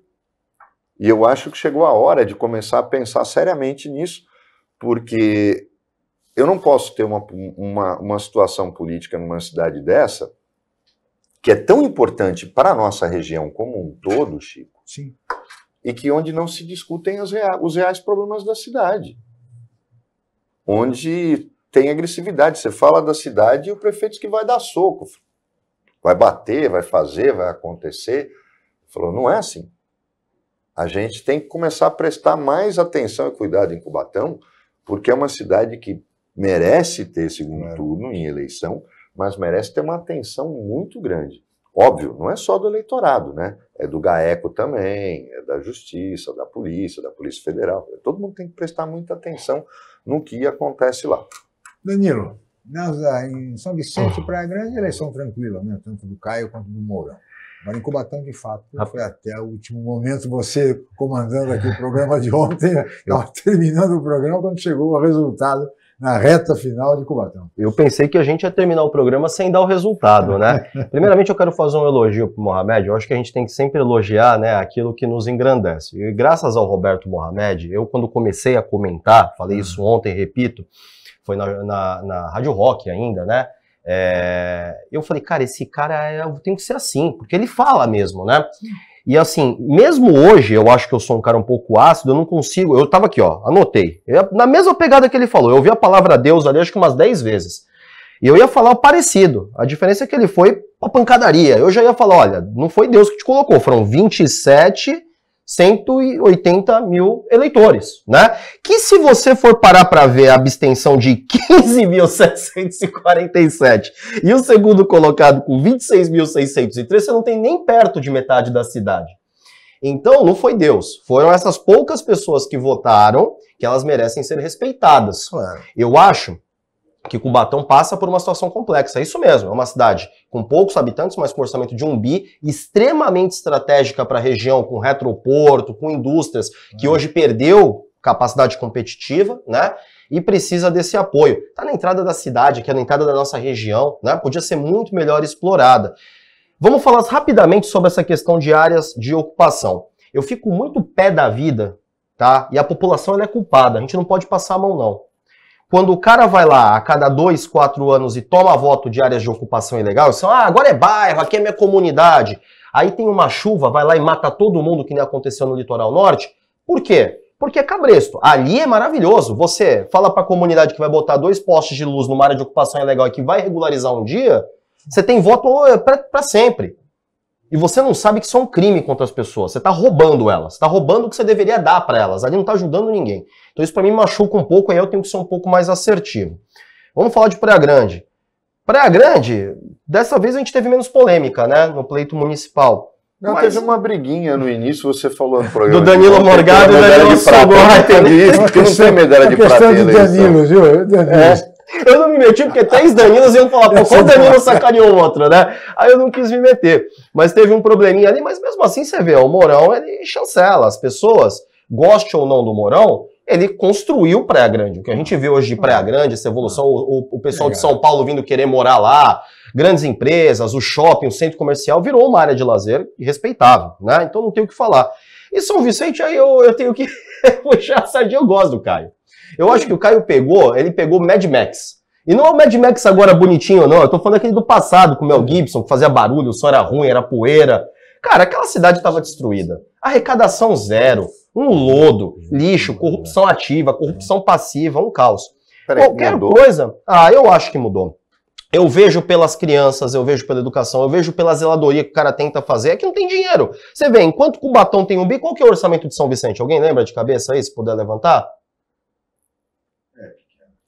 Speaker 2: E eu acho que chegou a hora de começar a pensar seriamente nisso porque eu não posso ter uma, uma, uma situação política numa cidade dessa que é tão importante para a nossa região como um todo, Chico. Sim. E que onde não se discutem os reais, os reais problemas da cidade. Onde tem agressividade. Você fala da cidade e o prefeito que vai dar soco. Vai bater, vai fazer, vai acontecer. Falou, não é assim. A gente tem que começar a prestar mais atenção e cuidado em Cubatão porque é uma cidade que merece ter segundo é. turno em eleição, mas merece ter uma atenção muito grande. Óbvio, não é só do eleitorado, né? É do GAECO também, é da Justiça, da Polícia, da Polícia Federal. Todo mundo tem que prestar muita atenção no que acontece lá.
Speaker 1: Danilo, nós, ah, em São Vicente, para a grande eleição tranquila, né? tanto do Caio quanto do Moura. Mas em Cubatão, de fato, foi até o último momento você comandando aqui o
Speaker 3: programa de ontem, né? terminando o programa quando chegou o resultado na reta final de Cubatão. Eu pensei que a gente ia terminar o programa sem dar o resultado, né? Primeiramente, eu quero fazer um elogio para o Mohamed. Eu acho que a gente tem que sempre elogiar né, aquilo que nos engrandece. E graças ao Roberto Mohamed, eu, quando comecei a comentar, falei uhum. isso ontem, repito, foi na, na, na Rádio Rock ainda, né? É, eu falei, cara, esse cara é, eu tenho que ser assim, porque ele fala mesmo, né? E assim, mesmo hoje, eu acho que eu sou um cara um pouco ácido, eu não consigo. Eu tava aqui, ó, anotei. Eu, na mesma pegada que ele falou, eu ouvi a palavra Deus ali acho que umas 10 vezes. E eu ia falar o parecido. A diferença é que ele foi pra pancadaria. Eu já ia falar, olha, não foi Deus que te colocou, foram 27 180 mil eleitores, né? Que se você for parar para ver a abstenção de 15.747 e o segundo colocado com 26.603, você não tem nem perto de metade da cidade. Então, não foi Deus, foram essas poucas pessoas que votaram que elas merecem ser respeitadas. Eu acho que Cubatão passa por uma situação complexa. É isso mesmo, é uma cidade com poucos habitantes, mas com orçamento de um bi, extremamente estratégica para a região, com retroporto, com indústrias, que uhum. hoje perdeu capacidade competitiva, né? E precisa desse apoio. Está na entrada da cidade, aqui é na entrada da nossa região, né? Podia ser muito melhor explorada. Vamos falar rapidamente sobre essa questão de áreas de ocupação. Eu fico muito pé da vida, tá? E a população é culpada. A gente não pode passar a mão, não. Quando o cara vai lá a cada dois, quatro anos e toma voto de áreas de ocupação ilegal, são, ah, agora é bairro, aqui é minha comunidade. Aí tem uma chuva, vai lá e mata todo mundo que nem aconteceu no litoral norte. Por quê? Porque é cabresto. Ali é maravilhoso. Você fala para a comunidade que vai botar dois postes de luz numa área de ocupação ilegal e que vai regularizar um dia, você tem voto é para sempre e você não sabe que isso é um crime contra as pessoas. Você está roubando elas, está roubando o que você deveria dar para elas. Ali não está ajudando ninguém. Então isso para mim machuca um pouco, aí eu tenho que ser um pouco mais assertivo. Vamos falar de Praia Grande. Praia Grande, dessa vez a gente teve menos polêmica, né, no pleito municipal.
Speaker 2: Não, Mas... teve uma briguinha no início, você falou no programa. Do Danilo Morgado e é Danilo Não entendi isso, porque não tem medalha é de prata. questão do Danilo, então. viu? Danilo. É.
Speaker 3: Eu não me meti porque três Daninos iam falar, pô, qual Danilo sacaneou outro, né? Aí eu não quis me meter. Mas teve um probleminha ali, mas mesmo assim você vê, o Morão, ele chancela. As pessoas, goste ou não do Morão, ele construiu Praia Grande. O que a gente vê hoje de Praia Grande, essa evolução, o, o pessoal de São Paulo vindo querer morar lá, grandes empresas, o shopping, o centro comercial, virou uma área de lazer respeitável, né? Então não tem o que falar. E São Vicente, aí eu, eu tenho que puxar a sardinha, eu gosto do Caio. Eu acho que o Caio pegou, ele pegou Mad Max. E não é o Mad Max agora bonitinho, não. Eu tô falando aquele do passado, com o Mel Gibson, que fazia barulho, o som era ruim, era poeira. Cara, aquela cidade estava destruída. Arrecadação zero, um lodo, lixo, corrupção ativa, corrupção passiva, um caos. Peraí, Qualquer mudou? coisa. Ah, eu acho que mudou. Eu vejo pelas crianças, eu vejo pela educação, eu vejo pela zeladoria que o cara tenta fazer, é que não tem dinheiro. Você vê, enquanto Cubatão tem um bico, qual que é o orçamento de São Vicente? Alguém lembra de cabeça aí, se puder levantar?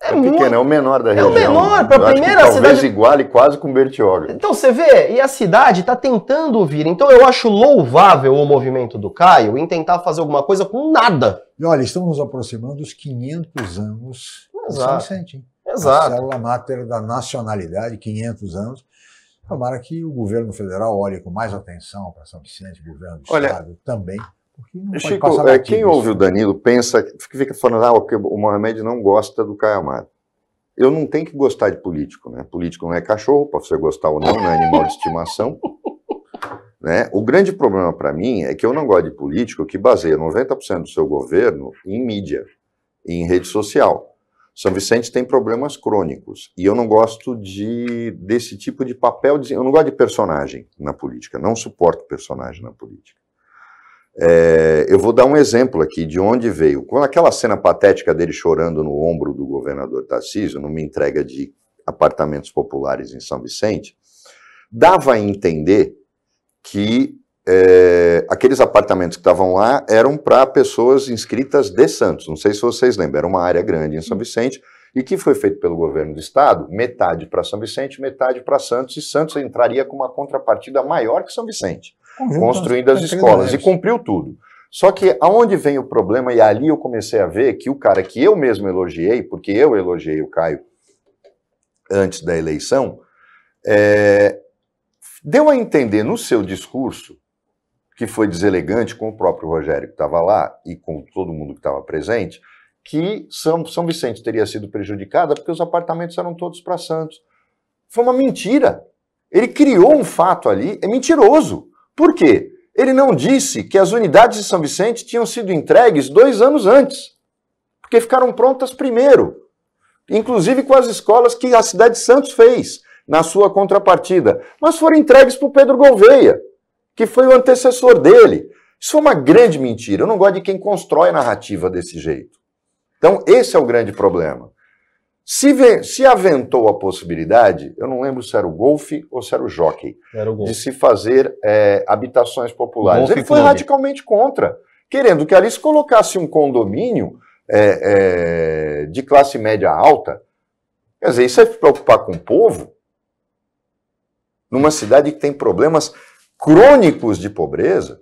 Speaker 3: É, é pequeno, muito... é o menor da região. É o menor, para a primeira talvez cidade. Talvez iguale quase com Bertioga. Então você vê, e a cidade está tentando vir. Então eu acho louvável o movimento do Caio em tentar fazer alguma coisa com nada. E olha, estamos nos aproximando dos 500 anos Exato. de São Vicente. Exato.
Speaker 1: A célula máter da nacionalidade, 500 anos. Tomara que o governo federal olhe com mais atenção para São Vicente, o governo do Olha, Estado também. Porque não Chico, pode passar é, quem ouve
Speaker 2: o Danilo pensa, fica falando, ah, o Mohamed não gosta do Caio Amado. Eu não tenho que gostar de político, né? Político não é cachorro, para você gostar ou não, não é animal de estimação. Né? O grande problema para mim é que eu não gosto de político que baseia 90% do seu governo em mídia, em rede social. São Vicente tem problemas crônicos e eu não gosto de, desse tipo de papel. De, eu não gosto de personagem na política, não suporto personagem na política. É, eu vou dar um exemplo aqui de onde veio. Com aquela cena patética dele chorando no ombro do governador Tarcísio, numa entrega de apartamentos populares em São Vicente, dava a entender que é, aqueles apartamentos que estavam lá eram para pessoas inscritas de Santos. Não sei se vocês lembram, era uma área grande em São Vicente e que foi feito pelo governo do estado, metade para São Vicente, metade para Santos, e Santos entraria com uma contrapartida maior que São Vicente
Speaker 1: construindo as escolas. E
Speaker 2: cumpriu tudo. Só que aonde vem o problema, e ali eu comecei a ver que o cara que eu mesmo elogiei, porque eu elogiei o Caio antes da eleição, é, deu a entender no seu discurso, que foi deselegante com o próprio Rogério que estava lá e com todo mundo que estava presente, que São, São Vicente teria sido prejudicada porque os apartamentos eram todos para Santos. Foi uma mentira. Ele criou um fato ali, é mentiroso. Por quê? Ele não disse que as unidades de São Vicente tinham sido entregues dois anos antes, porque ficaram prontas primeiro, inclusive com as escolas que a cidade de Santos fez na sua contrapartida, mas foram entregues para o Pedro Gouveia, que foi o antecessor dele. Isso foi é uma grande mentira. Eu não gosto de quem constrói a narrativa desse jeito. Então, esse é o grande problema. Se, se aventou a possibilidade, eu não lembro se era o golfe ou se era o jockey, era o de se fazer é, habitações populares. Ele foi radicalmente contra, querendo que ali se colocasse um condomínio é, é, de classe média alta. Quer dizer, isso é se preocupar com o povo numa cidade que tem problemas crônicos de pobreza.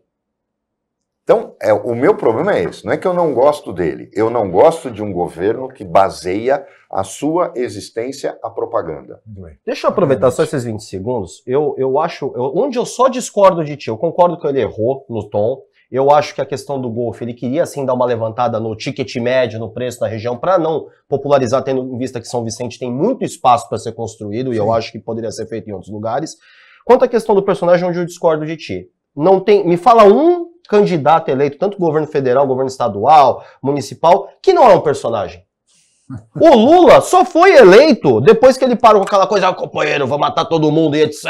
Speaker 2: Então, é, o meu problema é esse. Não é que eu não gosto dele. Eu não gosto de um governo que baseia a sua existência à propaganda.
Speaker 3: Deixa eu aproveitar só esses 20 segundos. Eu, eu acho. Eu, onde eu só discordo de ti, eu concordo que ele errou no tom. Eu acho que a questão do Golfe, ele queria sim dar uma levantada no ticket médio, no preço na região, para não popularizar, tendo em vista que São Vicente tem muito espaço para ser construído, sim. e eu acho que poderia ser feito em outros lugares. Quanto à questão do personagem, onde eu discordo de ti. Não tem. Me fala um candidato eleito, tanto governo federal, governo estadual, municipal, que não é um personagem. O Lula só foi eleito depois que ele parou com aquela coisa, ah, companheiro, vou matar todo mundo e etc.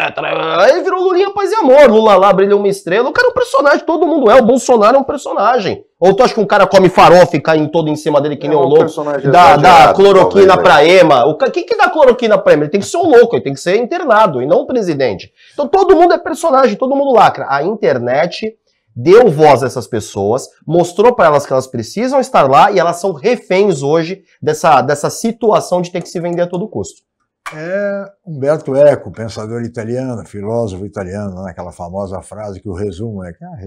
Speaker 3: Ele virou Lulinha Paz e Amor. Lula lá brilha uma estrela. O cara é um personagem, todo mundo é. O Bolsonaro é um personagem. Ou tu acha que um cara come farofa e cai em todo em cima dele que é nem é um louco? Dá, dá cloroquina talvez, pra é. Ema. O que que dá cloroquina pra Ema? Ele tem que ser um louco, ele tem que ser internado e não um presidente. Então todo mundo é personagem, todo mundo lacra. A internet deu voz a essas pessoas, mostrou para elas que elas precisam estar lá e elas são reféns hoje dessa, dessa situação de ter que se vender a todo custo.
Speaker 1: É Humberto Eco, pensador italiano, filósofo italiano, naquela né, famosa frase que o resumo é que ah,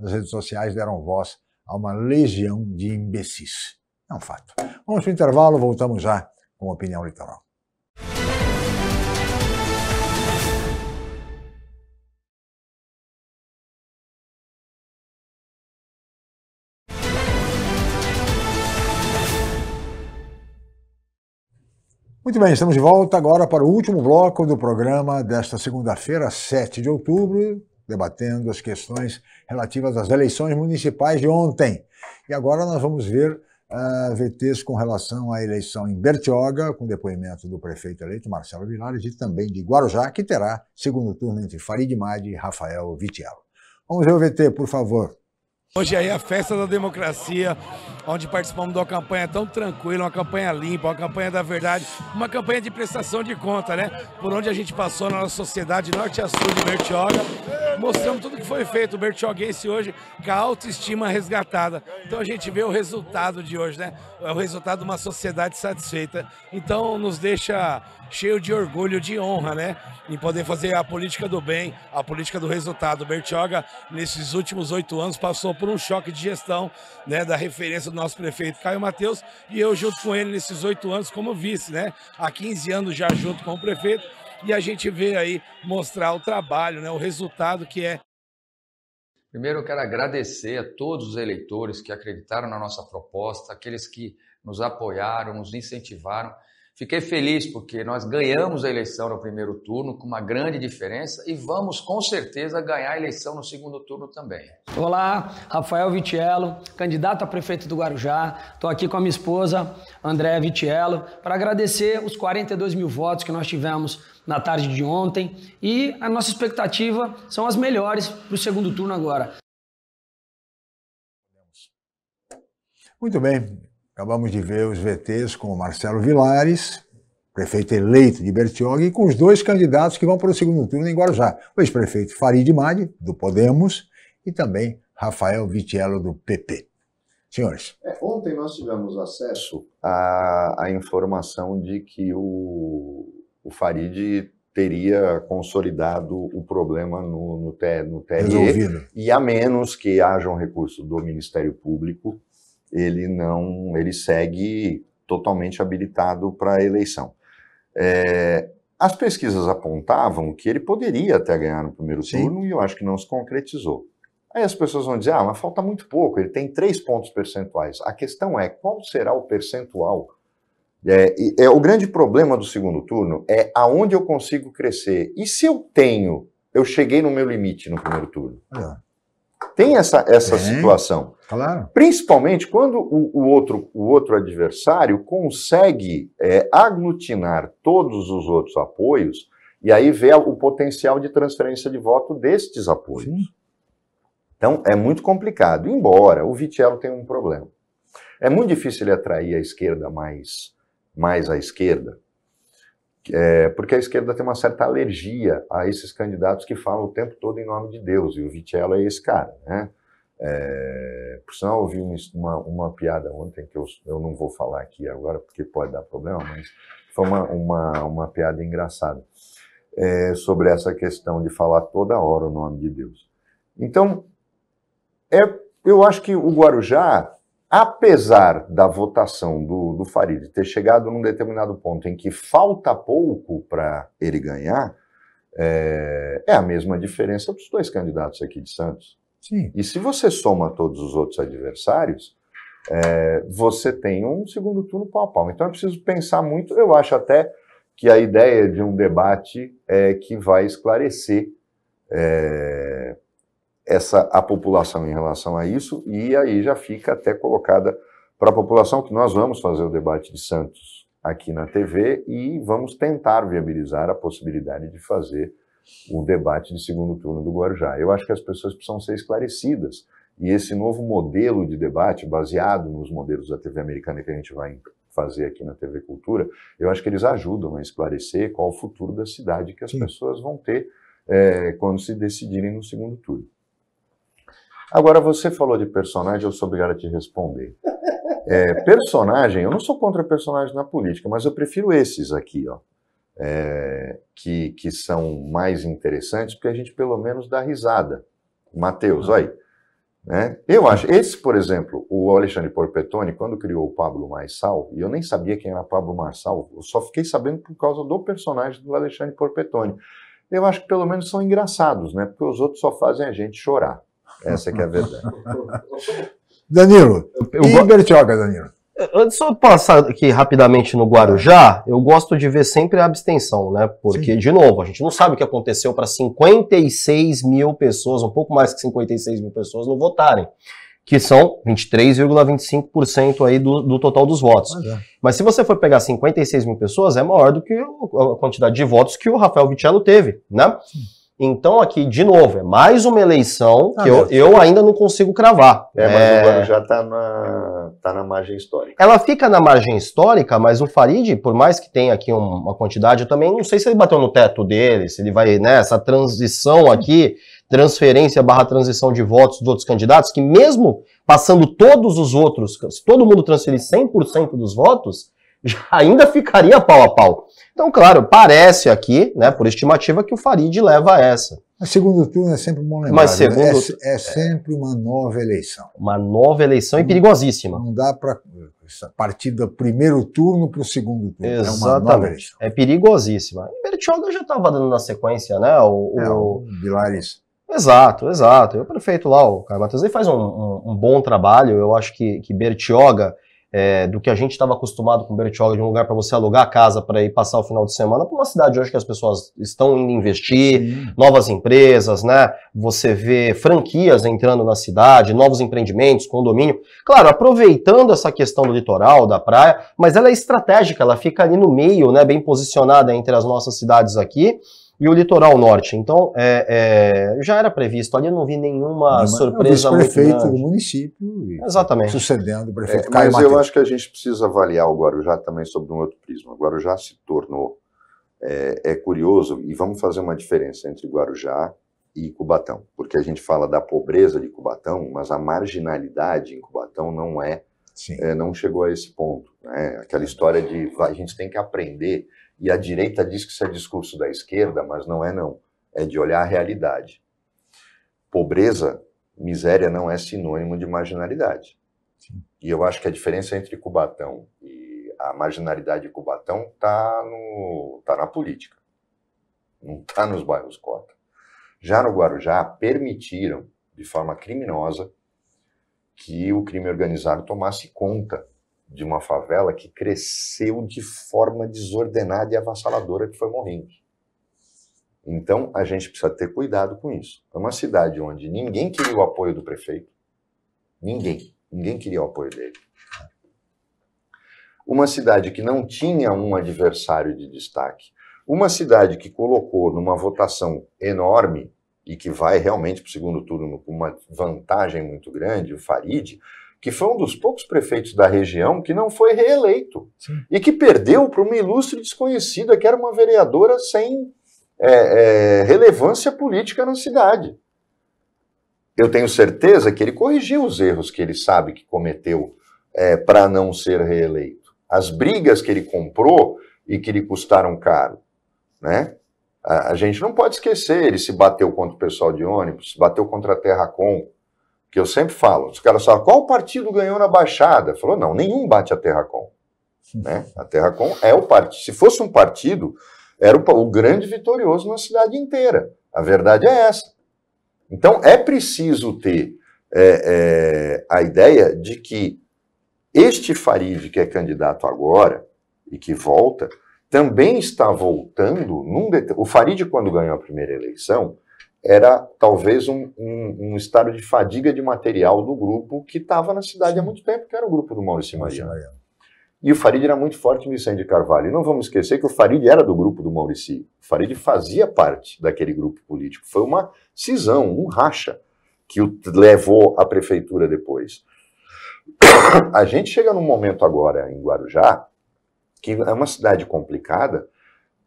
Speaker 1: as redes sociais deram voz a uma legião de imbecis. É um fato. Vamos para o intervalo, voltamos já com a opinião litoral. Muito bem, estamos de volta agora para o último bloco do programa desta segunda-feira, 7 de outubro, debatendo as questões relativas às eleições municipais de ontem. E agora nós vamos ver uh, ah, VTs com relação à eleição em Bertioga, com depoimento do prefeito eleito Marcelo Vilares e também de Guarujá, que terá segundo turno entre Farid Madi e Rafael Vitiello. Vamos ver o VT, por favor.
Speaker 3: Hoje aí é a festa da democracia, onde participamos de uma campanha tão tranquila, uma campanha limpa, uma campanha da verdade, uma campanha de prestação de conta, né? Por onde a gente passou na nossa sociedade norte a sul de Bertioga. Mostramos tudo que foi feito. O Bertioguense hoje com a autoestima resgatada. Então a gente vê o resultado de hoje, né? É o resultado de uma sociedade satisfeita. Então nos deixa cheio de orgulho, de honra, né? Em poder fazer a política do bem, a política do resultado. Bertioga, nesses últimos oito anos, passou por um choque de gestão, né? Da referência do nosso prefeito Caio Matheus e eu junto com ele nesses oito anos como vice, né? Há 15 anos já junto com o prefeito e a gente vê aí mostrar o trabalho, né? O resultado que é
Speaker 2: Primeiro, eu quero agradecer a todos os eleitores que acreditaram na nossa proposta, aqueles que nos apoiaram, nos incentivaram Fiquei feliz porque nós ganhamos a eleição no primeiro turno com uma grande diferença e vamos com certeza ganhar a eleição no segundo turno também.
Speaker 3: Olá, Rafael Vitiello, candidato a prefeito do Guarujá. Estou aqui com a minha esposa, Andréa Vitiello, para agradecer os 42 mil votos que nós tivemos na tarde de ontem e a nossa expectativa são as melhores para o segundo turno agora.
Speaker 1: Muito bem, Acabamos de ver os VTs com Marcelo Vilares, prefeito eleito de Bertioga, e com os dois candidatos que vão para o segundo turno em Guarujá. O ex-prefeito Farid Madi, do Podemos, e também Rafael Vitiello, do PP. Senhores.
Speaker 2: É, ontem nós tivemos acesso
Speaker 1: à, à informação de que o,
Speaker 2: o, Farid teria consolidado o problema no, no, no TRE. Resolvido. E a menos que haja um recurso do Ministério Público ele não, ele segue totalmente habilitado para a eleição. É, as pesquisas apontavam que ele poderia até ganhar no primeiro Sim. turno e eu acho que não se concretizou. Aí as pessoas vão dizer, ah, mas falta muito pouco, ele tem três pontos percentuais. A questão é qual será o percentual é, é, o grande problema do segundo turno é aonde eu consigo crescer. E se eu tenho, eu cheguei no meu limite no primeiro turno. Ah. Tem essa, essa é, situação. Claro. Principalmente quando o, o, outro, o outro adversário consegue é, aglutinar todos os outros apoios e aí vê o potencial de transferência de voto destes apoios. Sim. Então é muito complicado, embora o Vitello tenha um problema. É muito difícil ele atrair a esquerda mais, mais à esquerda, é, porque a esquerda tem uma certa alergia a esses candidatos que falam o tempo todo em nome de Deus, e o Vitello é esse cara, né? É, por sinal, ouvi uma, uma piada ontem que eu, eu não vou falar aqui agora porque pode dar problema, mas foi uma, uma, uma piada engraçada é, sobre essa questão de falar toda hora o nome de Deus. Então, é, eu acho que o Guarujá apesar da votação do, do Farid ter chegado num determinado ponto em que falta pouco para ele ganhar, é, é a mesma diferença dos dois candidatos aqui de Santos. Sim. E se você soma todos os outros adversários, é, você tem um segundo turno pau a pau. Então é preciso pensar muito, eu acho até que a ideia de um debate é que vai esclarecer é, essa a população em relação a isso e aí já fica até colocada para a população que nós vamos fazer o debate de Santos aqui na TV e vamos tentar viabilizar a possibilidade de fazer o debate de segundo turno do Guarujá. Eu acho que as pessoas precisam ser esclarecidas e esse novo modelo de debate baseado nos modelos da TV americana que a gente vai fazer aqui na TV Cultura, eu acho que eles ajudam a esclarecer qual o futuro da cidade que as Sim. pessoas vão ter é, quando se decidirem no segundo turno. Agora, você falou de personagem, eu sou obrigado a te responder. É, personagem, eu não sou contra personagem na política, mas eu prefiro esses aqui, ó. É, que, que são mais interessantes, porque a gente pelo menos dá risada. Matheus, ah. olha aí. Né? Eu acho, esse, por exemplo, o Alexandre Porpetone, quando criou o Pablo Marçal, e eu nem sabia quem era Pablo Marçal, eu só fiquei sabendo por causa do personagem do Alexandre Porpetone. Eu acho que pelo menos são engraçados, né? Porque os outros só fazem a gente chorar.
Speaker 1: Essa que é a verdade.
Speaker 3: Danilo, eu, eu, e Bertioga, Danilo? Antes eu passar aqui rapidamente no Guarujá, eu gosto de ver sempre a abstenção, né? Porque, Sim. de novo, a gente não sabe o que aconteceu para 56 mil pessoas, um pouco mais que 56 mil pessoas não votarem, que são 23,25% aí do, do, total dos votos. Mas, é. Mas, se você for pegar 56 mil pessoas, é maior do que a quantidade de votos que o Rafael Vitello teve, né? Sim. Então, aqui, de novo, é mais uma eleição ah, que eu, eu, ainda não consigo cravar. É, é... mas o Guarujá
Speaker 2: é. está na, tá na margem histórica.
Speaker 3: Ela fica na margem histórica, mas o Farid, por mais que tenha aqui uma quantidade, eu também não sei se ele bateu no teto dele, se ele vai, né, essa transição aqui, transferência barra transição de votos dos outros candidatos, que mesmo passando todos os outros, se todo mundo transferir 100% dos votos, ainda ficaria pau a pau. Então, claro, parece aqui, né, por estimativa, que o Farid leva essa. Mas segundo turno é sempre bom lembrar. Mas né? segundo... É, é, sempre
Speaker 1: uma nova
Speaker 3: eleição. Uma nova eleição e perigosíssima.
Speaker 1: Não dá para partir do primeiro turno para o segundo turno. É Exatamente.
Speaker 3: É, é perigosíssima. E Bertioga já estava dando na sequência, né? O, é, o... Vilares. Exato, exato. E o prefeito lá, o Caio Matheus, ele faz um, um, um bom trabalho. Eu acho que, que Bertioga é, do que a gente estava acostumado com o Bertioga, de um lugar para você alugar a casa para ir passar o final de semana, para uma cidade hoje que as pessoas estão indo investir, Sim. novas empresas, né? Você vê franquias entrando na cidade, novos empreendimentos, condomínio. Claro, aproveitando essa questão do litoral, da praia, mas ela é estratégica, ela fica ali no meio, né? Bem posicionada entre as nossas cidades aqui e o litoral norte. Então, é, é, já era previsto, ali eu não vi nenhuma não, surpresa. O prefeito do município Exatamente. sucedendo o prefeito é, Caio Mas Mateus. eu acho
Speaker 2: que a gente precisa avaliar o Guarujá também sobre um outro prisma. O Guarujá se tornou, é, é curioso, e vamos fazer uma diferença entre Guarujá e Cubatão, porque a gente fala da pobreza de Cubatão, mas a marginalidade em Cubatão não é, é não chegou a esse ponto. Né? Aquela história de a gente tem que aprender e a direita diz que isso é discurso da esquerda, mas não é não. É de olhar a realidade. Pobreza, miséria não é sinônimo de marginalidade. Sim. E eu acho que a diferença entre Cubatão e a marginalidade de Cubatão tá no tá na política. Não tá nos bairros cota. Já no Guarujá permitiram de forma criminosa que o crime organizado tomasse conta de uma favela que cresceu de forma desordenada e avassaladora, que foi morrendo. Então, a gente precisa ter cuidado com isso. É uma cidade onde ninguém queria o apoio do prefeito, ninguém, ninguém queria o apoio dele. Uma cidade que não tinha um adversário de destaque, uma cidade que colocou numa votação enorme e que vai realmente para o segundo turno com uma vantagem muito grande, o Farid, que foi um dos poucos prefeitos da região que não foi reeleito Sim. e que perdeu para uma ilustre desconhecida que era uma vereadora sem é, é, relevância política na cidade. Eu tenho certeza que ele corrigiu os erros que ele sabe que cometeu é, para não ser reeleito, as brigas que ele comprou e que lhe custaram caro, né? A, gente não pode esquecer, ele se bateu contra o pessoal de ônibus, se bateu contra a Com, que eu sempre falo, os caras falam, qual partido ganhou na Baixada? Falou, não, nenhum bate a Terracom. Né? A Terracom é o partido. Se fosse um partido, era o, o grande vitorioso na cidade inteira. A verdade é essa. Então é preciso ter é, é, a ideia de que este Farid, que é candidato agora e que volta, também está voltando num det... O Farid, quando ganhou a primeira eleição, era talvez um, um, um, estado de fadiga de material do grupo que estava na cidade Sim. há muito tempo, que era o grupo do Maurício Mariano. E o Farid era muito forte no Vicente de Carvalho. E não vamos esquecer que o Farid era do grupo do Maurício. O Farid fazia parte daquele grupo político. Foi uma cisão, um racha que o levou à prefeitura depois. A gente chega num momento agora em Guarujá, que é uma cidade complicada,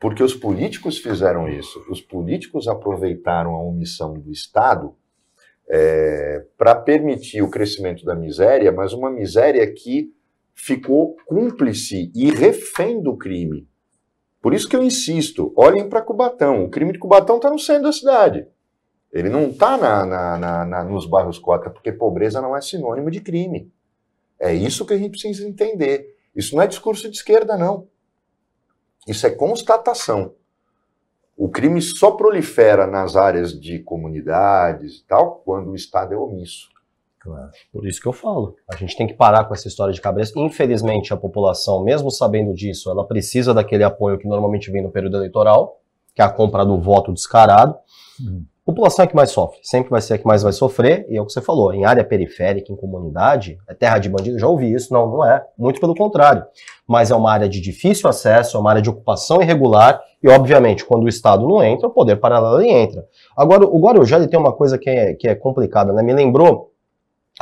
Speaker 2: porque os políticos fizeram isso. Os políticos aproveitaram a omissão do Estado é, para permitir o crescimento da miséria, mas uma miséria que ficou cúmplice e refém do crime. Por isso que eu insisto, olhem para Cubatão. O crime de Cubatão está no centro da cidade. Ele não está na, na, na, na, nos bairros cota, porque pobreza não é sinônimo de crime. É isso que a gente precisa entender. Isso não é discurso de esquerda, não. Isso é constatação. O crime só prolifera nas áreas de comunidades e tal quando o Estado é omisso.
Speaker 3: Claro. Por isso que eu falo. A gente tem que parar com essa história de cabeça. Infelizmente, a população, mesmo sabendo disso, ela precisa daquele apoio que normalmente vem no período eleitoral, que é a compra do voto descarado. Uhum. População é que mais sofre, sempre vai ser a que mais vai sofrer, e é o que você falou, em área periférica, em comunidade, é terra de bandido, já ouvi isso, não, não é, muito pelo contrário. Mas é uma área de difícil acesso, é uma área de ocupação irregular, e obviamente, quando o Estado não entra, o poder paralelo entra. Agora, o Guarujá ele tem uma coisa que é, que é complicada, né? Me lembrou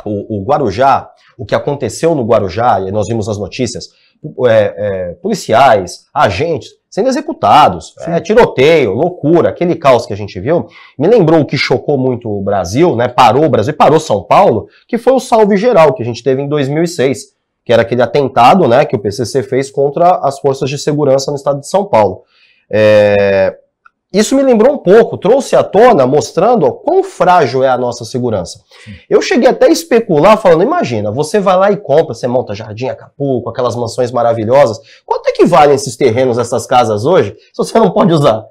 Speaker 3: o, o Guarujá, o que aconteceu no Guarujá, e nós vimos nas notícias, é, é, policiais, agentes, sendo executados. Sim. É, né, tiroteio, loucura, aquele caos que a gente viu. Me lembrou o que chocou muito o Brasil, né? Parou o Brasil, parou São Paulo, que foi o salve geral que a gente teve em 2006, que era aquele atentado, né, que o PCC fez contra as forças de segurança no estado de São Paulo. É, isso me lembrou um pouco, trouxe à tona, mostrando ó, quão frágil é a nossa segurança. Sim. Eu cheguei até a especular, falando: imagina, você vai lá e compra, você monta Jardim Acapulco, aquelas mansões maravilhosas. Quanto é que valem esses terrenos, essas casas hoje, se você não pode usar?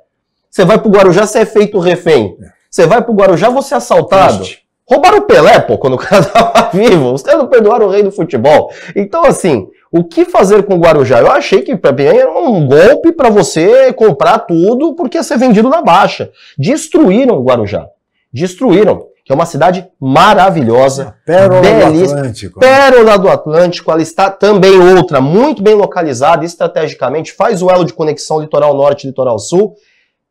Speaker 3: Você vai pro Guarujá, você é feito refém. É. Você vai pro Guarujá, você é assaltado. Roubaram o Pelé, pô, quando o cara tava vivo. Os caras não perdoaram o rei do futebol. Então, assim, o que fazer com o Guarujá? Eu achei que para mim era é um golpe para você comprar tudo porque ia ser vendido na baixa. Destruíram o Guarujá. Destruíram. Que é uma cidade maravilhosa, ah, pérola belíssima, do Atlântico. pérola do Atlântico. Ela está também outra muito bem localizada estrategicamente, faz o elo de conexão litoral norte e litoral sul.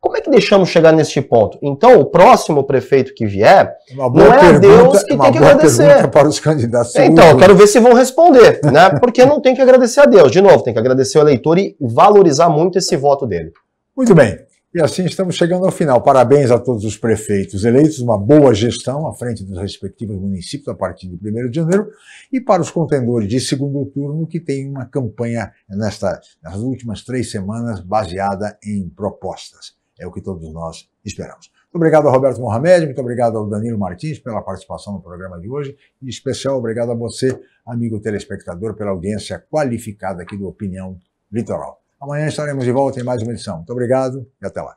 Speaker 3: Como é que deixamos chegar neste ponto? Então, o próximo prefeito que vier, não é pergunta, a Deus que tem que agradecer. Para os candidatos. É, então, eu quero ver se vão responder, né? Porque não tem que agradecer a Deus. De novo, tem que agradecer o eleitor e valorizar muito esse voto dele. Muito bem.
Speaker 1: E assim estamos chegando ao final. Parabéns a todos os prefeitos eleitos, uma boa gestão à frente dos respectivos municípios a partir de 1 de janeiro. E para os contendores de segundo turno, que tem uma campanha nesta, nas últimas três semanas baseada em propostas. É o que todos nós esperamos. Muito obrigado ao Roberto Mohamed, muito obrigado ao Danilo Martins pela participação no programa de hoje. E especial obrigado a você, amigo telespectador, pela audiência qualificada aqui do Opinião Litoral. Amanhã estaremos de volta em mais uma edição. Muito obrigado e até lá.